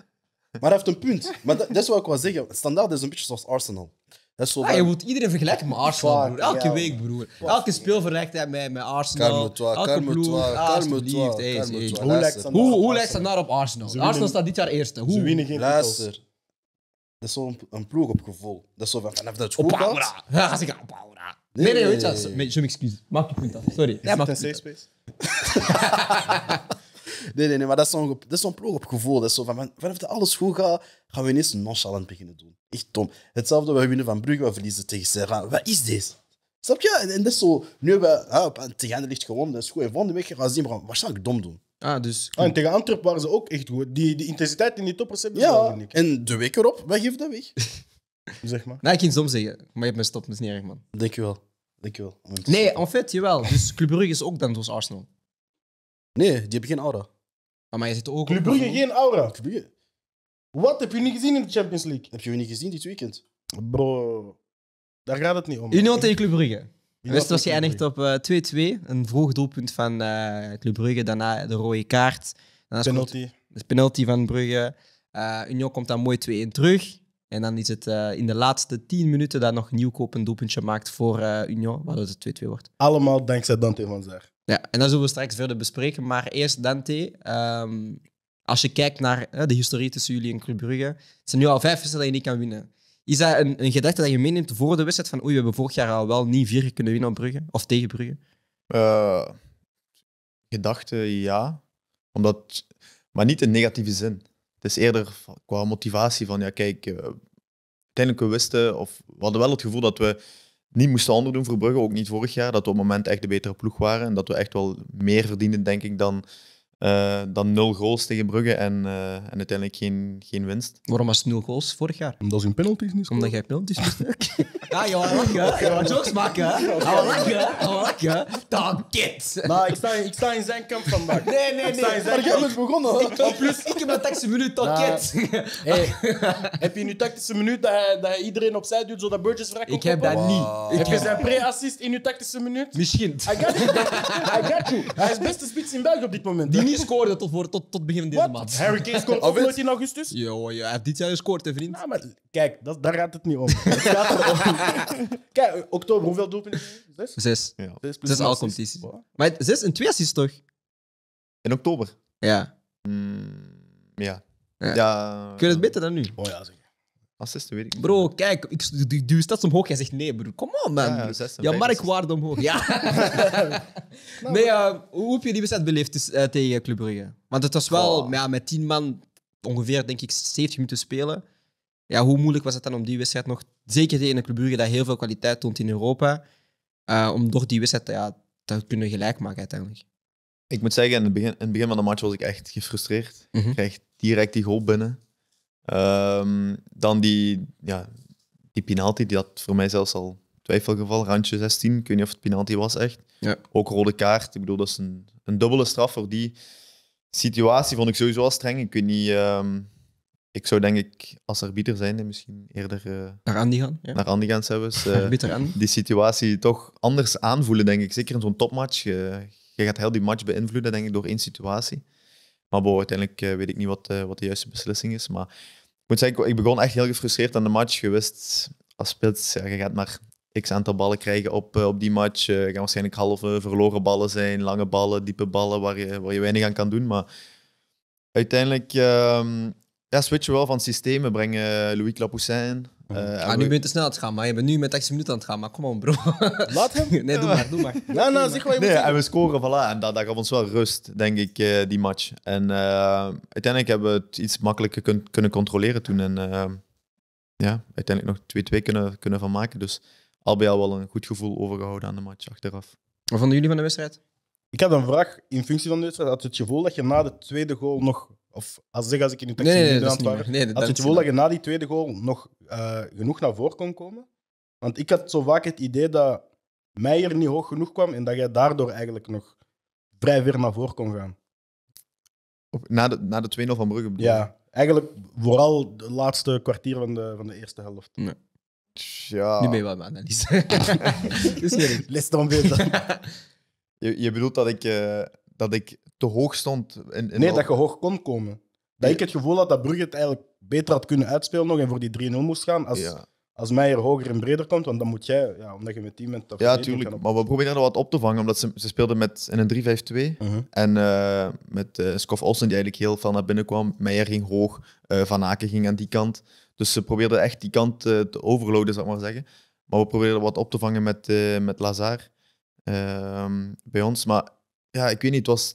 Maar hij heeft een punt. Maar dat, dat is wat ik wil zeggen. Standaard is een beetje zoals Arsenal. Dat is zo ah, je moet iedereen vergelijken met Arsenal, broer. Elke week, broer. Elke speel vergelijkt hij met, met Arsenal. Calme Elke ploeg. Alsjeblieft. Hey, Hoe, lijkt hoe, hoe lijkt op Arsenal? Arsenal staat dit jaar eerste. Hoe? Ze winnen geen Luister. Dat is zo'n een ploeg op gevoel. Dat is zo van, vanaf dat het goed gaat... Ja, als ik Paura. Nee, nee, weet je wat? Zo'n excuus. Maak je punt af. Sorry. Ja, maak je punt Nee, nee, nee, maar dat is zo'n dat is zo'n ploeg op gevoel. Dat is zo van, vanaf dat alles goed gaat, gaan we ineens nonchalant beginnen doen. Echt dom. Hetzelfde, we winnen van Brugge, we verliezen tegen Serra. Wat is dit? Snap je? En, dat is zo, nu hebben we ah, tegen licht gewonnen, dat is goed. En volgende week gaan we zien, Waar zou ik dom doen. Ah, dus... Ah, en tegen Antwerpen waren ze ook echt goed. Die, die intensiteit in die toppers hebben ze ja, en de week erop, wij geven dat weg. zeg maar. Nou, ik ging dom zeggen, maar je hebt me stop, dat is niet erg, man. Denk je wel. Denk je wel. Nee, stoppen. en jawel. Dus Club Brugge is ook dan zoals Arsenal. Nee, die hebben geen aura. Maar, maar je zit ook... Club Brugge geen aura. Wat heb je niet gezien in de Champions League? Heb je niet gezien dit weekend? Bro, daar gaat het niet om. Union tegen Club Brugge. Wist was geëindigd op 2-2. Eh, een vroeg doelpunt van uh, Club Brugge. Daarna de rode kaart. Daarnaast penalty. de penalty van Brugge. Uh, Union komt dan mooi 2 1 terug. En dan is het in de laatste 10 minuten dat nog Nieuwkoop een doelpuntje maakt voor Union, waardoor het 2-2 wordt. Allemaal dankzij Dante van Zer. Ja, en dat zullen we straks verder bespreken. Maar eerst Dante. Ehm, als je kijkt naar de historie tussen jullie en Club Brugge, het zijn nu al vijf wedstrijden dat je niet kan winnen. Is dat een, een gedachte dat je meeneemt voor de wedstrijd van oei, we hebben vorig jaar al wel niet vier kunnen winnen op Brugge of tegen Brugge? Eh, gedachte ja, omdat, maar niet in negatieve zin. Het is eerder qua motivatie van ja, kijk, uh, uiteindelijk we wisten of we hadden wel het gevoel dat we niet moesten anders doen voor Brugge, ook niet vorig jaar. Dat we op het moment echt de betere ploeg waren. En dat we echt wel meer verdienden, denk ik, dan eh, dan nul goals tegen Brugge en, eh, en uiteindelijk geen, geen winst. Waarom was het nul goals vorig jaar? Omdat ze een penalties niet Omdat jij penalties miste. ja, je wou lachen. Je jokes maken. Je lachen. Dan ik sta, ik in zijn kamp van Nee, nee, nee. Ik sta zijn begonnen. plus, ik heb een tactische minuut. Nou, dan heb je je tactische minuut dat, dat iedereen opzij duwt zodat Burgess vraagt? Ik heb dat niet. Heb je zijn pre-assist in je tactische minuut? Misschien. I got you. I got you. Hij is beste spits in België op dit moment niet scoorde tot, voor, tot, tot begin deze Wat? maand. Harry Kane scoort ook in augustus? Jo, oh ja, hij heeft dit jaar gescoord, hè, vriend. Nou, maar kijk, dat, daar gaat het niet om. Het gaat erom. kijk, oktober, hoeveel doelpunten? Zes? Zes. Ja. Zes, plus Zes plus competities. Wow. Maar zes en twee assists toch? In oktober. Ja. Hmm, ja. Ja. Ja. Kun je het beter dan nu? Oh ja, zeker. Assisten weet ik niet. Bro, kijk, ik duw stats omhoog. Jij zegt nee, bro. Kom on, man. Ja, ja, ja markwaarde omhoog. Ja. Eh, hoe heb je die wedstrijd beleefd dus, eh, tegen Club Brugge? Want het was wel ja, met tien man ongeveer, denk ik, 70 minuten spelen. Ja, hoe moeilijk was het dan om die wedstrijd nog... Zeker tegen een Club Brugge dat heel veel kwaliteit toont in Europa. Eh, om door die wedstrijd ja, te kunnen gelijk maken uiteindelijk. Ik moet zeggen, in het, begin, in het begin van de match was ik echt gefrustreerd. Mm Ik kreeg direct die goal binnen. Ehm, dan die, ja, die penalty, die had voor mij zelfs al twijfelgeval, randje 16. Ik weet niet of het penalty was echt. Ja. Ook rode kaart. Ik bedoel, dat is een, een dubbele straf voor die situatie. Vond ik sowieso al streng. Ik weet niet. Ehm, ik zou denk ik als arbiter zijn misschien eerder uh, naar Andy gaan. Ja. Naar Andy gaan zelfs. Uh, die situatie toch anders aanvoelen, denk ik. Zeker in zo'n topmatch. je gaat heel die match beïnvloeden, denk ik, door één situatie. Maar boven, uiteindelijk eh, weet ik niet wat, eh, wat de juiste beslissing is. Maar ik moet zeggen, ik begon echt heel gefrustreerd aan de match. Je wist als spits, je gaat maar x aantal ballen krijgen op, eh, op die match. Er gaan waarschijnlijk halve verloren ballen zijn, lange ballen, diepe ballen waar je, waar je weinig aan kan doen. Maar uiteindelijk ehm, ja, switchen we wel van systemen. Brengen Louis Clapoussin uh, nu ben bent te snel aan het gaan, maar je bent nu met 18 minuten aan het gaan. Maar kom op bro. Laat hem. Nee, doe maar, doe maar. zeg nee, en we scoren, voilà. En dat, gaf ons wel rust, denk ik, eh, die match. En eh, uiteindelijk hebben we het iets makkelijker kunnen controleren toen. En ja, uiteindelijk nog 2-2 kunnen, kunnen van maken. Dus al bij al wel een goed gevoel overgehouden aan de match achteraf. Wat vonden jullie van de wedstrijd? Ik had een vraag in functie van de wedstrijd. Had het gevoel dat je na de tweede goal nog of als, zeg, als ik in de tekst nee, aan het nee, had je het gevoel dat je na die tweede goal nog eh, genoeg naar voren kon komen? Want ik had zo vaak het idee dat Meijer niet hoog genoeg kwam en dat jij daardoor eigenlijk nog vrij ver naar voren kon gaan. na de, na de 2-0 van Brugge bedoel Ja, eigenlijk vooral de laatste kwartier van de, van de eerste helft. Nee. Ja. Nu ben je wel mijn analyse. dus lets dan beter. Je, je bedoelt dat ik... Eh, dat ik te hoog stond. In, in nee, dat je hoog kon komen. Dat ik het gevoel had dat Brugge het eigenlijk beter had kunnen uitspelen nog en voor die 3-0 moest gaan als, als Meijer hoger en breder komt. Want dan moet jij, ja, omdat je met team bent. Ja, tuurlijk. Maar we probeerden er wat op te vangen, omdat ze, ze speelden met, in een 3-5-2. Mhm. En eh, met uh, eh, Skof Olsen, die eigenlijk heel veel naar binnen kwam. Meijer ging hoog, eh, Van Aken ging aan die kant. Dus ze probeerden echt die kant te overloaden, zou ik maar zeggen. Maar we probeerden wat op te vangen met, met Lazar ehm, bij ons. Maar ja, ik weet niet, het, was,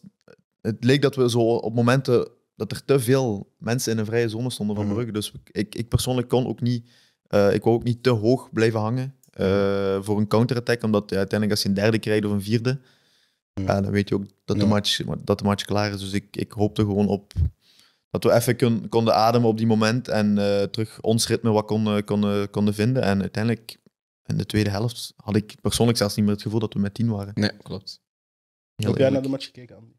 het leek dat we zo op momenten dat er te veel mensen in een vrije zone stonden van Brugge. Mhm. Dus ik, ik persoonlijk kon ook niet, eh, ik wou ook niet te hoog blijven hangen eh, mhm. voor een counterattack, omdat uiteindelijk als je een derde krijgt of een vierde, mhm. dan weet je ook dat, de match, dat de match klaar is. Dus ik, ik hoopte gewoon op dat we even konden ademen op die moment en eh, terug ons ritme wat konden, konden, konden vinden. En uiteindelijk in de tweede helft had ik persoonlijk zelfs niet meer het gevoel dat we met tien waren. Nee, klopt. Heel Heb jij naar de match gekeken,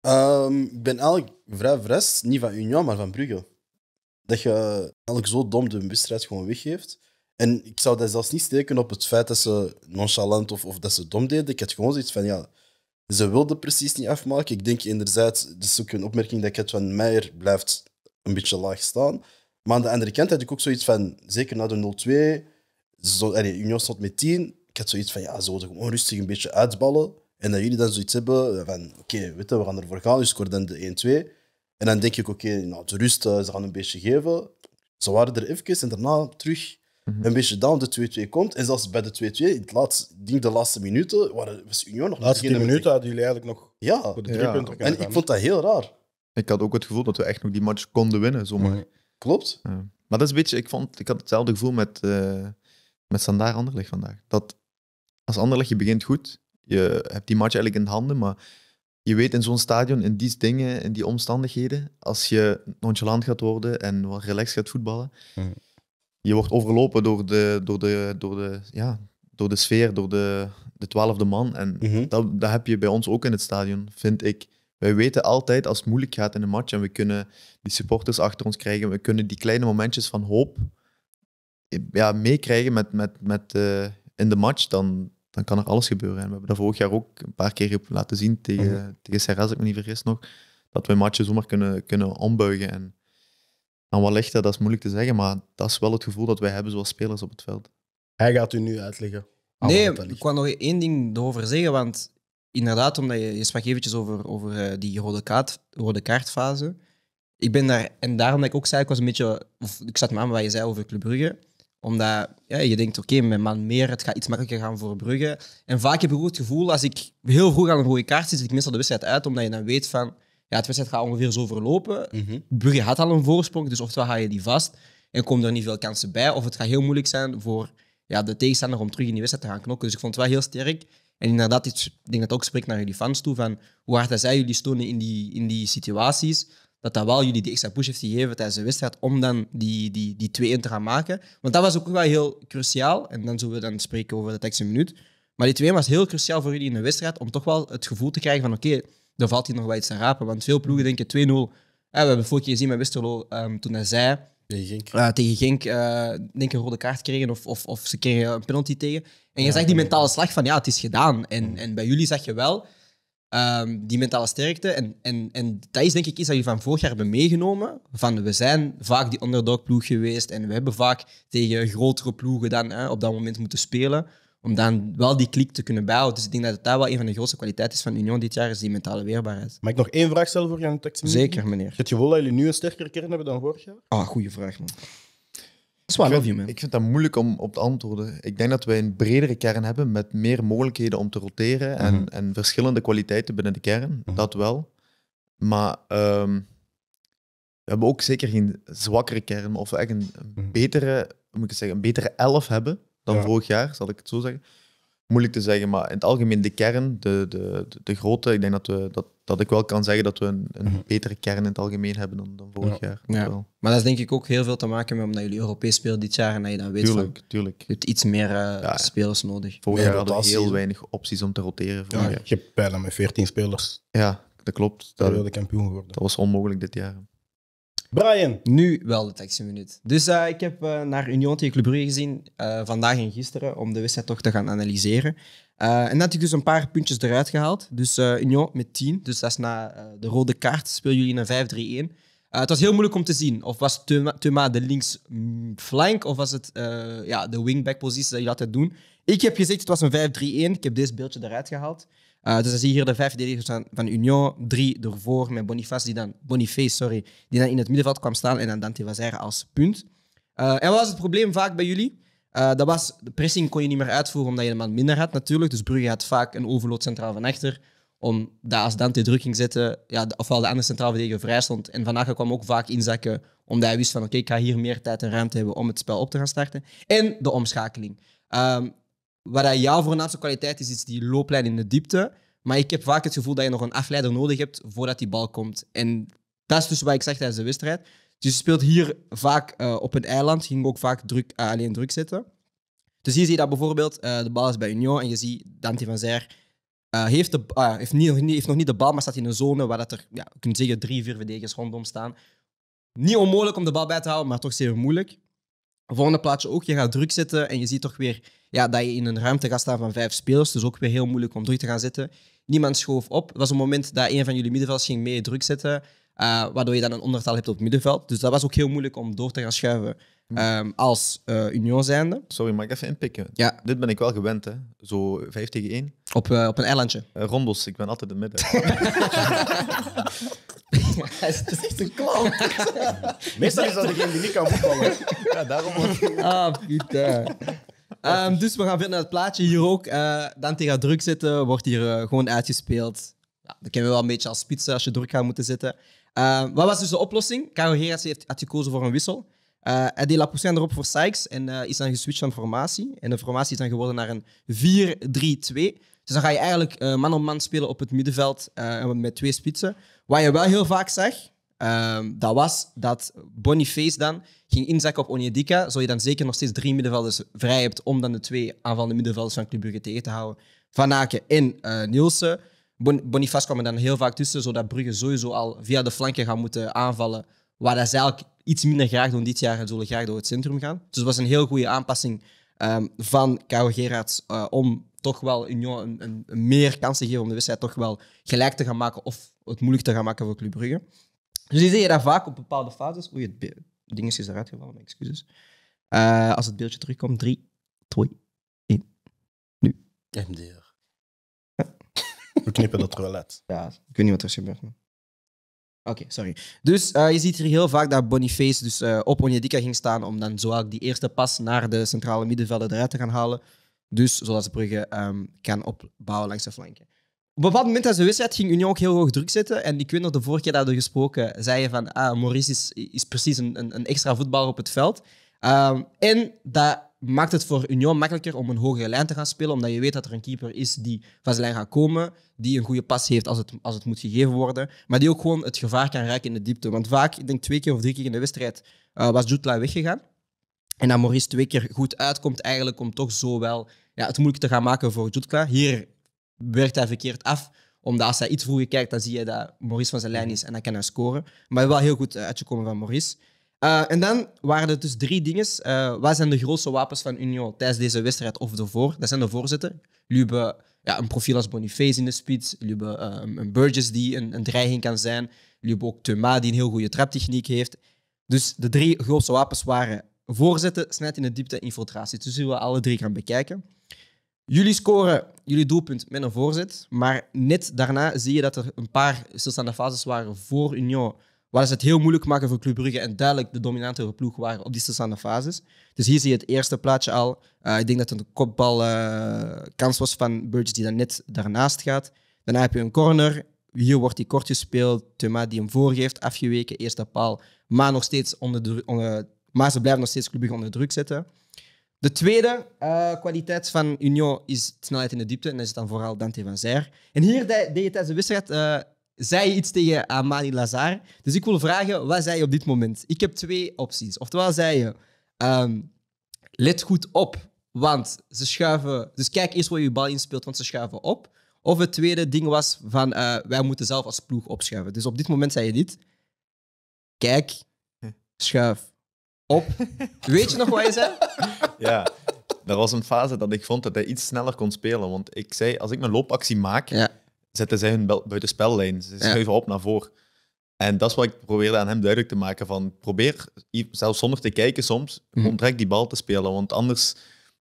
ehm, ik ben eigenlijk vrij verrast, niet van Union, maar van Brugge. Dat je eigenlijk zo dom de wedstrijd gewoon weggeeft. En ik zou dat zelfs niet steken op het feit dat ze nonchalant of, of dat ze dom deden. Ik had gewoon zoiets van, ja, ze wilden precies niet afmaken. Ik denk enerzijds dat is ook een opmerking dat ik had van Meijer blijft een beetje laag staan. Maar aan de andere kant had ik ook zoiets van, zeker na de 0-2, zo, Union stond met 10. Ik had zoiets van, ja, ze wilden gewoon rustig een beetje uitballen. En dat jullie dan zoiets hebben van, oké, weet je, we gaan ervoor gaan. Dus scoren dan de 1-2. En dan denk ik, oké, nou, de rust, eh, ze gaan een beetje geven. Ze waren er even en daarna terug mhm. een beetje down. De 2-2 komt. En zelfs bij de 2-2, in het laatste, denk de laatste minuten, waren, was Union nog... De laatste minuten hadden jullie eigenlijk nog ja. voor de drie ja. punten En ik vond dat heel raar. Ik had ook het gevoel dat we echt nog die match konden winnen. Zomaar. Klopt. Maar dat is een beetje, ik, vond, ik had hetzelfde gevoel met, uh, met Sandaar Anderlecht vandaag. Dat als Anderlecht, je begint goed, je hebt die match eigenlijk in handen, maar je weet in zo'n stadion, in die dingen, in die omstandigheden, als je nonchalant gaat worden en wat relaxed gaat voetballen, mm. je wordt overlopen door de, door de, door de, ja, door de sfeer, door de, de twaalfde man. En mhm. dat, dat heb je bij ons ook in het stadion, vind ik. Wij weten altijd als het moeilijk gaat in een match en we kunnen die supporters achter ons krijgen, we kunnen die kleine momentjes van hoop ja, meekrijgen met, met, met, eh, in de match, dan, dan kan er alles gebeuren. En we hebben dat vorig jaar ook een paar keer laten zien tegen, mm tegen Serres, ik me niet vergis nog, dat we matchen zomaar kunnen, kunnen ombuigen. En aan wat ligt dat? Dat is moeilijk te zeggen, maar dat is wel het gevoel dat wij hebben zoals spelers op het veld. Hij gaat u nu uitleggen. Nee, ik kan nog één ding erover zeggen, want inderdaad, omdat je, je sprak eventjes over, over eh, die rode, kaart, rode kaartfase. Ik ben daar, en daarom dat ik ook zei, ik was een beetje, ik zat me aan wat je zei over Club Brugge omdat ja, je denkt, oké, okay, mijn man meer, het gaat iets makkelijker gaan voor Brugge. En vaak heb ik ook het gevoel, als ik heel vroeg aan een goede kaart zit, zit ik meestal de wedstrijd uit, omdat je dan weet van, ja, het wedstrijd gaat ongeveer zo verlopen. Mhm. Brugge had al een voorsprong, dus oftewel haal je die vast en komen er niet veel kansen bij. Of het gaat heel moeilijk zijn voor ja, de tegenstander om terug in die wedstrijd te gaan knokken. Dus ik vond het wel heel sterk. En inderdaad, ik denk dat het ook spreekt naar jullie fans toe, van hoe hard zij jullie stonden in die, in die situaties dat dat wel jullie die extra push heeft gegeven tijdens de wedstrijd om dan die, die, die twee in te gaan maken. Want dat was ook wel heel cruciaal. En dan zullen we dan spreken over de tekst een minuut. Maar die twee was heel cruciaal voor jullie in de wedstrijd om toch wel het gevoel te krijgen van oké, okay, er valt hier nog wel iets aan rapen. Want veel ploegen denken 2-0. Eh, we hebben vorige keer gezien met Westerlo ehm, toen hij zei... Tegen Genk. Uh, tegen eh, denk een rode kaart kregen of, of, of ze kregen een penalty tegen. En je zegt zag die mentale slag van ja, het is gedaan. En, mm. en bij jullie zag je wel Ehm, die mentale sterkte. En, en, en dat is denk ik iets dat jullie van vorig jaar hebben meegenomen. Van we zijn vaak die underdog-ploeg geweest. En we hebben vaak tegen grotere ploegen dan hè, op dat moment moeten spelen. Om dan wel die klik te kunnen bijhouden. Dus ik denk dat het wel een van de grootste kwaliteiten is van Union dit jaar. Is die mentale weerbaarheid. Mag ik nog één vraag stellen voor Jan aan de tekst? Zeker, meneer. je wel dat jullie nu een sterkere kern hebben dan vorig jaar? Ah, goede vraag, man. Ik vind dat moeilijk om op te antwoorden. Ik denk dat wij een bredere kern hebben met meer mogelijkheden om te roteren en, mhm. en verschillende kwaliteiten binnen de kern, mhm. dat wel. Maar ehm, we hebben ook zeker geen zwakkere kern, of we echt een, mhm. betere, moet ik zeggen, een betere elf hebben dan vorig jaar, zal ik het zo zeggen moeilijk te zeggen, maar in het algemeen de kern, de, de, de, grote, ik denk dat, we, dat, dat ik wel kan zeggen dat we een, een mhm. betere kern in het algemeen hebben dan, dan vorig jaar. Ja. Maar dat is denk ik ook heel veel te maken met omdat jullie Europees spelen dit jaar en dat je dan weet tuurlijk, van, tuurlijk. je hebt iets meer eh, spelers nodig. Vorig jaar hadden we heel weinig opties om te roteren. Ja, je hebt bijna met 14 spelers. Ja, dat klopt. Dat, dat wilde kampioen geworden. Dat was onmogelijk dit jaar. Brian. Nu wel de minuut. Dus uh, ik heb uh, naar Union tegen Club Brugge gezien, uh, vandaag en gisteren, om de wedstrijd toch te gaan analyseren. en dat heb ik dus een paar puntjes eruit gehaald. Dus Union met 10, dus dat is na de rode kaart, spelen jullie een 5-3-1. het was heel moeilijk om te zien. Of was Thuma de links mm, flank, of was het ja, de wingback-positie dat je altijd doen? Ik heb gezegd, het was een 5-3-1. Ik heb dit beeldje eruit gehaald. Eh, dus dan zie je hier de vijf verdedigers van, Union. Drie ervoor met Boniface, die dan, Boniface, sorry, die dan in het middenveld kwam staan. En dan Dante Vazère als punt. Eh, en wat was het probleem vaak bij jullie? Eh, dat was, de pressing kon je niet meer uitvoeren omdat je een man minder had natuurlijk. Dus Brugge had vaak een overload centraal van achter. daar als Dante druk ging zetten, ja, ofwel de andere centraal verdediger vrij stond. En Van kwam ook vaak inzakken omdat hij wist van oké, ik ga hier meer tijd en ruimte hebben om het spel op te gaan starten. En de omschakeling. Ehm, Waar hij voornaamste voor een kwaliteit is, is die looplijn in de diepte. Maar ik heb vaak het gevoel dat je nog een afleider nodig hebt voordat die bal komt. En dat is dus wat ik zeg tijdens de wedstrijd. Dus je speelt hier vaak eh, op een eiland, ging ook vaak druk, eh, alleen druk zetten. Dus hier zie je dat bijvoorbeeld, eh, de bal is bij Union en je ziet Dante van Zijer heeft, de, ah, heeft, niet, heeft, nog niet de bal, maar staat in een zone waar dat er, ja, je kunt zeggen, drie, vier verdedigers rondom staan. Niet onmogelijk om de bal bij te houden, maar toch zeer moeilijk. Volgende plaatje ook, je gaat druk zetten en je ziet toch weer ja, dat je in een ruimte gaat staan van vijf spelers. Dus ook weer heel moeilijk om druk te gaan zitten Niemand schoof op. Het was een moment dat een van jullie middenvelds ging mee druk zetten, eh, waardoor je dan een ondertal hebt op het middenveld. Dus dat was ook heel moeilijk om door te gaan schuiven. Hm. Ehm, als uh, Union zijnde. Sorry, mag ik even inpikken? Ja. Dit ben ik wel gewend, hè? Zo 5 tegen 1. Op, eh, op een eilandje. Uh, eh, rondos, ik ben altijd in het midden. ja, het is echt een clown. Meestal is dat degene die niet kan voetballen. ja, daarom. Ah, putain. Ehm, dus we gaan verder naar het plaatje hier ook. dan tegen druk zitten wordt hier gewoon uitgespeeld. Ja, dat kennen we wel een beetje als spitsen als je druk gaat moeten zitten. Ehm, wat was dus de oplossing? Karo Geras had gekozen voor een wissel. Uh, eh, hij deed Lapoussin erop voor Sykes en eh, is dan geswitcht aan formatie. En de formatie is dan geworden naar een 4-3-2. Dus dan ga je eigenlijk eh, man op man spelen op het middenveld met twee spitsen. Wat je wel heel vaak zag, ehm, dat was dat Boniface dan ging inzakken op Onyedika. Zodat je dan zeker nog steeds drie middenvelders vrij hebt om dan de twee aanvallende middenvelders van Club Brugge tegen te houden. Van Aken en Nielsen. Bon Boniface kwam er dan heel vaak tussen, zodat Brugge sowieso al via de flanken gaat moeten aanvallen. Waar dat eigenlijk iets minder graag doen dit jaar en zullen graag door het centrum gaan. Dus het was een heel goede aanpassing ehm, van Karel Gerards eh, om toch wel een, een, een, meer kans te geven om de wedstrijd toch wel gelijk te gaan maken of het moeilijk te gaan maken voor Club Brugge. Dus die zie je daar vaak op bepaalde fases. Oei, het ding is eruit gevallen, mijn excuses. Uh, als het beeldje terugkomt, 3, twee, één. Nu. MDR. We knippen dat er Ja, ik weet niet wat er is gebeurd. Man. Oké, sorry. Dus eh, je ziet hier heel vaak dat Boniface dus, eh, op Onyedika ging staan om dan zo die eerste pas naar de centrale middenvelder eruit te gaan halen. Dus zodat ze Brugge ehm, kan opbouwen langs de flanken. Op een bepaald moment dat ze wedstrijd ging Union ook heel hoog druk zetten. En ik weet nog de vorige keer dat we gesproken zeiden van ah, Maurice is, is precies een, een, extra voetballer op het veld. Ehm, en dat maakt het voor Union makkelijker om een hogere lijn te gaan spelen, omdat je weet dat er een keeper is die van zijn lijn gaat komen, die een goede pas heeft als het, als het moet gegeven worden, maar die ook gewoon het gevaar kan raken in de diepte. Want vaak, ik denk twee keer of drie keer in de wedstrijd, eh, was Jutla weggegaan. En dat Maurice twee keer goed uitkomt, eigenlijk om toch zo wel ja, het moeilijk te gaan maken voor Jutla. Hier werkt hij verkeerd af, omdat als hij iets vroeger kijkt, dan zie je dat Maurice van zijn lijn is en dan kan hij scoren. Maar wel heel goed uitgekomen van Maurice. Eh, en dan waren er dus drie dingen. Eh, wat zijn de grootste wapens van Union tijdens deze wedstrijd of ervoor? Dat zijn de voorzitter. Lube, ja, een profiel als Boniface in de spits. Lube, uh, eh, een Burgess die een, een, dreiging kan zijn. Lube ook Thuma die een heel goede traptechniek heeft. Dus de drie grootste wapens waren voorzetten, snijd in de diepte en infiltratie. Dus zullen we alle drie gaan bekijken. Jullie scoren jullie doelpunt met een voorzet. Maar net daarna zie je dat er een paar stilstaande fases waren voor Union wat is het heel moeilijk maken voor Club Brugge en duidelijk de dominante ploeg waren op die staande fases. Dus hier zie je het eerste plaatje al. Eh, ik denk dat het een kopbal eh, kans was van Burgess die dan net daarnaast gaat. Daarna heb je een corner. Hier wordt die kort gespeeld. Thema die hem voorgeeft, afgeweken, eerste paal. Maar, nog steeds onder, onder maar ze blijven nog steeds Club Brugge onder druk zetten. De tweede eh, kwaliteit van Union is snelheid in de diepte. En dat is dan vooral Dante van Zijr. En hier deed je tijdens de wedstrijd zei iets tegen Amani Lazar. Dus ik wil vragen, wat zei je op dit moment? Ik heb twee opties. Oftewel zei je, ehm, let goed op, want ze schuiven... Dus kijk eerst waar je bal inspeelt, want ze schuiven op. Of het tweede ding was van, eh, wij moeten zelf als ploeg opschuiven. Dus op dit moment zei je dit. Kijk, schuif op. Weet je nog wat je zei? Ja, dat was een fase dat ik vond dat hij iets sneller kon spelen. Want ik zei, als ik mijn loopactie maak... Ja zetten zij hun buitenspellijn. Ze schuiven op naar voren. En dat is wat ik probeerde aan hem duidelijk te maken. Van probeer, zelfs zonder te kijken soms, mm die bal te spelen. Want anders,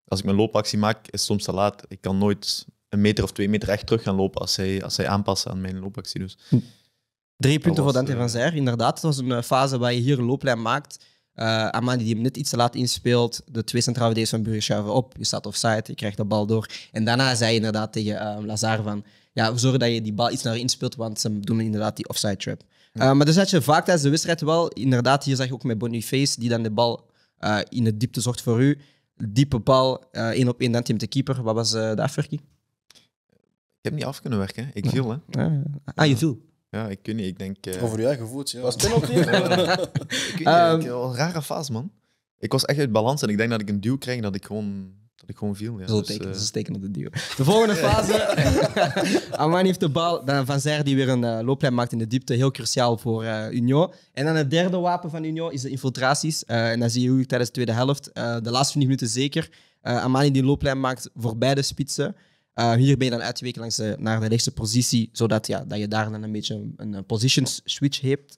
als ik mijn loopactie maak, is het soms te laat. Ik kan nooit een meter of twee meter recht terug gaan lopen als zij, als zij aanpassen aan mijn loopactie. Dus. Mhm. Drie punten voor Dante eh, van Zijer. Inderdaad, het was een eh, fase waar je hier een looplijn maakt. Uh, Amani die hem net iets te laat inspeelt. De twee centrale D's van Burger op. Je staat offside, je krijgt de bal door. En daarna zei je inderdaad tegen uh, Lazar van ja, zorgen dat je die bal iets naar inspeelt, want ze doen inderdaad die offside trap. Eh, maar dus zat je vaak tijdens de wedstrijd wel, inderdaad, hier zag je ook met Boniface, die dan de bal eh, in de diepte zocht voor u. Diepe bal, eh, één op één, dan team de keeper. Wat was de afwerking? Ik heb niet af kunnen werken, ik viel. Hè. Ah, je viel? Ja, ik kun niet, ik denk... Uh... Over je eigen voet, ja. Was penalty? ik weet niet, ik, ehm, een rare fase, man. Ik was echt uit balans en ik denk dat ik een duw kreeg dat ik gewoon dat ik gewoon viel. Ja. steken dus, teken eh, op de duo. De volgende fase. Amani heeft de bal. Dan Van Zijr die weer een eh, looplijn maakt in de diepte. Heel cruciaal voor uh, Union. En dan het derde wapen van Union is de infiltraties. en dan zie je hoe tijdens de tweede helft, de laatste 20 minuten zeker, Amani die looplijn maakt voor beide spitsen. hier ben je dan uitgeweken langs naar de rechtse positie, zodat ja, dat je daar dan een beetje een, een position switch hebt.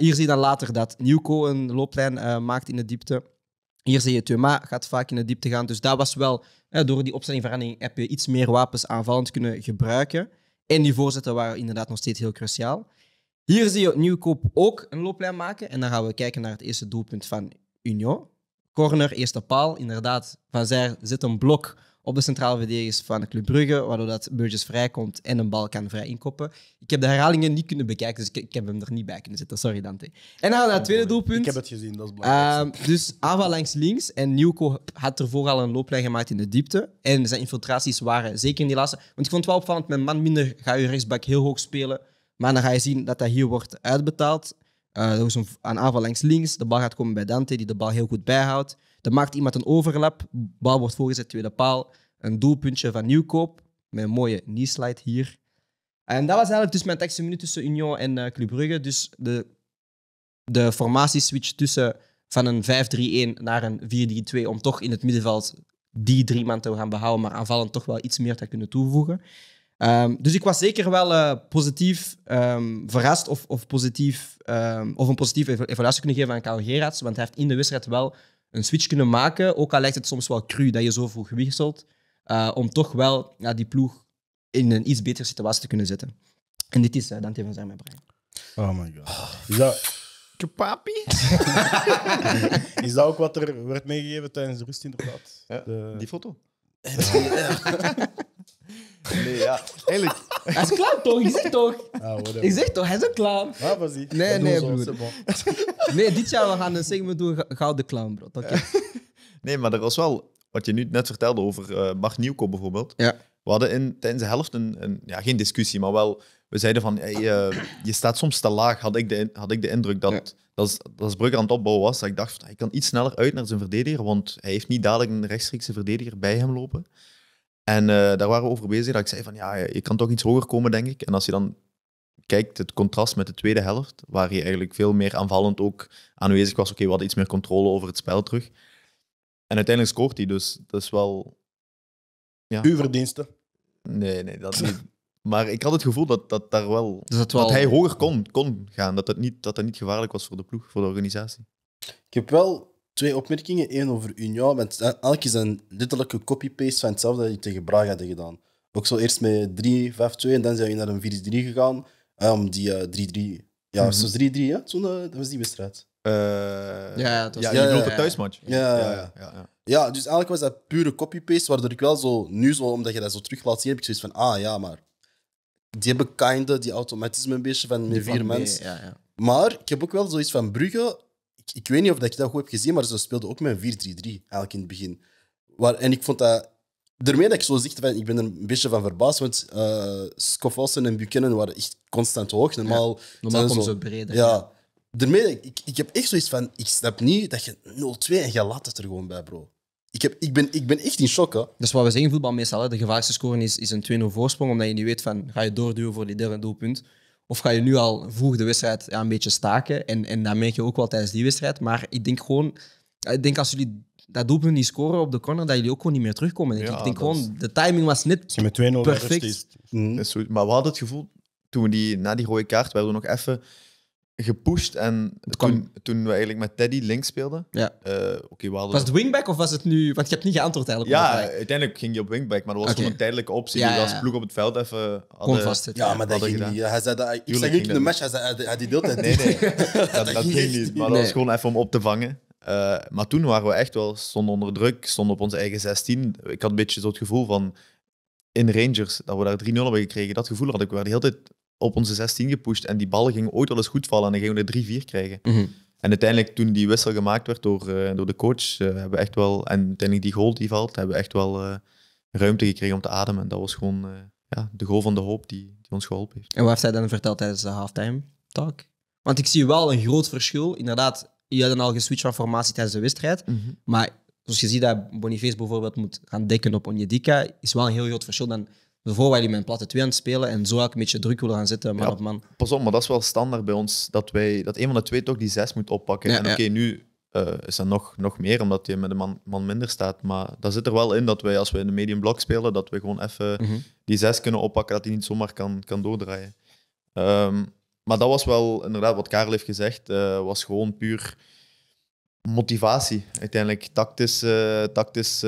hier zie je dan later dat Nieuwko een looplijn maakt in de diepte. Hier zie je Thuma, gaat vaak in de diepte gaan. Dus dat was wel, hè, door die opstellingverandering heb je iets meer wapens aanvallend kunnen gebruiken. En die voorzetten waren inderdaad nog steeds heel cruciaal. Hier zie je koop ook een looplijn maken. En dan gaan we kijken naar het eerste doelpunt van Union. Corner, eerste paal. Inderdaad, Van zij zit een blok op de centrale verdedigers van de Club Brugge, waardoor dat Burgess vrijkomt en een bal kan vrij inkoppen. Ik heb de herhalingen niet kunnen bekijken, dus ik, heb hem er niet bij kunnen zetten. Sorry, Dante. En dan naar het tweede doelpunt. Ik heb het gezien, dat is belangrijk. Ehm, dus Ava langs links en Nieuwko had ervoor al een looplijn gemaakt in de diepte. En zijn infiltraties waren zeker in die laatste. Want ik vond het wel opvallend, mijn man minder ga je rechtsback heel hoog spelen. Maar dan ga je zien dat dat hier wordt uitbetaald. Eh, er is een, aanval langs links. De bal gaat komen bij Dante, die de bal heel goed bijhoudt. Dan maakt iemand een overlap. Bal wordt voorgezet, tweede paal. Een doelpuntje van Nieuwkoop. Met een mooie knee hier. En dat was eigenlijk dus mijn tekst minuut tussen Union en uh, Club Brugge. Dus de, de formatieswitch tussen van een 5-3-1 naar een 4-3-2 om toch in het middenveld die drie man te gaan behouden, maar aanvallend toch wel iets meer te kunnen toevoegen. Ehm, dus ik was zeker wel eh, positief ehm, verrast of, of, positief, ehm, of een positieve evaluatie kunnen geven aan Karel Gerards. Want hij heeft in de wedstrijd wel een switch kunnen maken. Ook al lijkt het soms wel cru dat je zo vroeg wisselt. Eh, om toch wel ja, die ploeg in een iets betere situatie te kunnen zetten. En dit is uh, Dante van met Brian. Oh my god. Is dat... Kapapi? is dat ook wat er werd meegegeven tijdens de rust, in de de... Die foto? Nee, ja. Eigenlijk. Hij is klaar toch? Ik zeg toch? Ah, Ik zeg toch, hij is een clown. Nee, nee, broer. Nee, dit jaar we gaan een segment doen, gouden clown, bro. nee, maar er was wel, wat je nu net vertelde over uh, Bart bijvoorbeeld. Ja. We hadden in, tijdens de helft een, een, ja, geen discussie, maar wel, we zeiden van, eh, je staat soms te laag, had ik de, had ik de indruk dat... dat als Brugge aan het opbouwen was, dat ik dacht, hij kan iets sneller uit naar zijn verdediger, want hij heeft niet dadelijk een rechtstreekse verdediger bij hem lopen. En eh, daar waren we over bezig. Dat ik zei van ja, je kan toch iets hoger komen, denk ik. En als je dan kijkt, het contrast met de tweede helft, waar je eigenlijk veel meer aanvallend ook aanwezig was. Oké, we hadden iets meer controle over het spel terug. En uiteindelijk scoort hij, dus dat is wel. Ja. Uw verdiensten. Nee, nee, dat niet. Maar ik had het gevoel dat, dat daar wel, dus dat, hij hoger kon, kon gaan. Dat het, niet, dat dat niet gevaarlijk was voor de ploeg, voor de organisatie. Ik heb wel twee opmerkingen. Eén over Union, want is een letterlijke copy-paste van hetzelfde dat je tegen Braga had gedaan. Ook zo eerst met 3, 5, 2 en dan zijn je naar een 4-3 gegaan. Eh, om die 3-3. Eh, ja, zo 3-3, ja? Toen, uh, dat was die wedstrijd. Uh, ja, dat was ja, ja, ja, ja. thuismatch. Ja ja ja, ja, dus eigenlijk was dat pure copy-paste, waardoor ik wel zo, nu zo, omdat je dat zo terug laat zien, heb ik zoiets van, ah ja, maar die hebben kinder die automatisme een beetje van met vier mensen. Maar ik heb ook wel zoiets van Brugge, ik, weet niet of ik dat goed heb gezien, maar ze speelden ook met een 4-3-3 eigenlijk in het begin. Waar, en ik vond dat. Daarmee dat ik zo zicht van, ik ben er een beetje van verbaasd, want uh, en Buchanan waren echt constant hoog. Normaal, ja, normaal komen ze breder. Ja. Daarmee, ik, ik heb echt zoiets van, ik snap niet dat je 0-2 en je laat het er gewoon bij, bro. Ik, heb, ik, ben, ik ben echt in shock. Hè. Dat is wat we zeggen voetbal meestal. Hè. De gevaarlijkste scoren is, is een 2-0 voorsprong, omdat je niet weet van ga je doorduwen voor die derde doelpunt. Of ga je nu al vroeg de wedstrijd ja, een beetje staken? En, en dat merk je ook wel tijdens die wedstrijd. Maar ik denk gewoon, ik denk als jullie dat doelpunt niet scoren op de corner, dat jullie ook gewoon niet meer terugkomen. ik denk gewoon, de timing was net perfect. Maar we hadden het gevoel, toen we die, na die rode kaart, we nog even gepusht. En toen, toen we eigenlijk met Teddy links speelden. Ja. Eh, was het wingback of was het nu. Want je hebt niet geantwoord eigenlijk. Ja, uiteindelijk ging je op wingback, maar dat was okay. gewoon een tijdelijke optie. Ja, ja, Als ploeg op het veld even. Hadden, vast ja, maar dat ging niet. Hij zei dat, ik zeg niet in de match, hij had die deeltijd. Nee, nee. dat, dat, ging niet. Maar dat was gewoon even om op te vangen. Eh, maar toen waren we echt wel, stonden onder druk, stonden op onze eigen 16. Ik had een beetje zo het gevoel van in Rangers, dat we daar 3-0 hebben gekregen. Dat gevoel had ik wel de hele tijd op onze 16 gepusht. En die ballen gingen ooit wel eens goed vallen en dan gingen we er 3-4 krijgen. Mhm. En uiteindelijk, toen die wissel gemaakt werd door, eh, door de coach, eh, hebben we echt wel, en uiteindelijk die goal die valt, hebben we echt wel eh, ruimte gekregen om te ademen. En dat was gewoon ja, de goal van de hoop die, die ons geholpen heeft. En wat heeft hij dan verteld tijdens de halftime talk? Want ik zie wel een groot verschil. Inderdaad, je had al geswitcht van formatie tijdens de wedstrijd. Mhm. Maar zoals je ziet dat Boniface bijvoorbeeld moet gaan dekken op Onyedika, is wel een heel groot verschil dan waar die met een platte twee aan het spelen en zo ook een beetje druk willen gaan zetten, man op man. Pas op, maar dat is wel standaard bij ons, dat, wij, dat een van de twee toch die zes moet oppakken. en oké, nu eh, is dat nog, nog meer, omdat je met een man, man minder staat. Maar daar zit er wel in dat wij, als we in de medium blok spelen, dat we gewoon even mhm. die zes kunnen oppakken, dat hij niet zomaar kan, kan doordraaien. Ehm, maar dat was wel, inderdaad, wat Karel heeft gezegd, uh, was gewoon puur motivatie. Uiteindelijk tactisch, uh, tactisch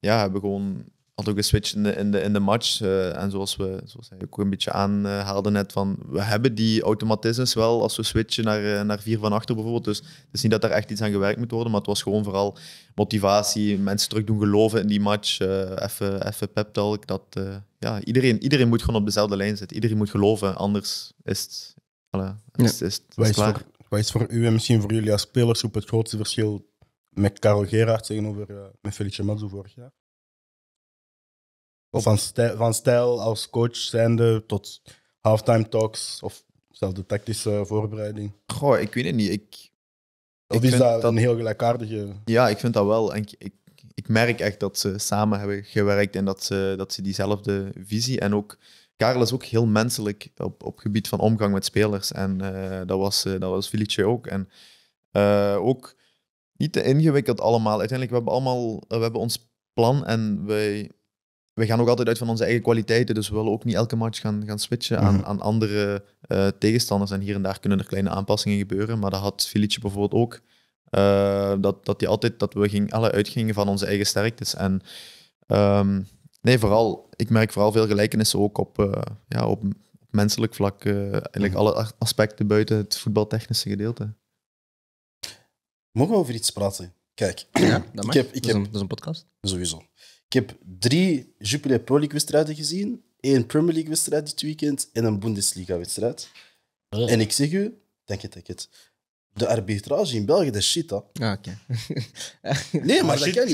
ja, hebben we gewoon had ook geswitcht in de, in de, in de match. Eh, en zoals we zoals hij ook een beetje aanhaalde net, van, we hebben die automatismes wel als we switchen naar, eh, naar vier van achter bijvoorbeeld. Dus het is niet dat daar echt iets aan gewerkt moet worden, maar het was gewoon vooral motivatie, mensen terug doen geloven in die match. Eh, even, even pep talk. Dat, ja, iedereen, iedereen moet gewoon op dezelfde lijn zitten. Iedereen moet geloven, anders is het, voilà, is, is, is, Voor, wat is voor u en misschien voor jullie als spelersgroep het grootste verschil met Karel Gerard tegenover met Felice Mazzu vorig jaar? van, stijl, van als coach zijnde tot halftime talks of zelfs de tactische voorbereiding? Goh, ik weet het niet. Ik, of is dat, een heel gelijkaardige... Ja, ik vind dat wel. En ik, ik, merk echt dat ze samen hebben gewerkt en dat ze, dat ze diezelfde visie en ook... Karel is ook heel menselijk op, op gebied van omgang met spelers. En eh, dat was, uh, dat was ook. En eh, ook niet te ingewikkeld allemaal. Uiteindelijk, we hebben allemaal we hebben ons plan en wij we gaan ook altijd uit van onze eigen kwaliteiten. Dus we willen ook niet elke match gaan, gaan switchen aan, mhm. aan andere eh, tegenstanders. En hier en daar kunnen er kleine aanpassingen gebeuren. Maar dat had Filietje bijvoorbeeld ook. Eh, dat, dat, die altijd, dat we ging, alle uitgingen van onze eigen sterktes. En ehm, nee, vooral, ik merk vooral veel gelijkenissen ook op, eh, ja, op, menselijk vlak. eigenlijk mhm. alle aspecten buiten het voetbaltechnische gedeelte. Mogen we over iets praten? Kijk, ja, dat, Ik heb, ik is dat is een podcast. Sowieso. Ik heb drie Jupiler Pro League wedstrijden gezien, één Premier League wedstrijd dit weekend en een Bundesliga wedstrijd. En ik zeg u, denk het, denk het. De arbitrage in België, dat is shit, hè. Ah, oké. Nee, maar, dat shit,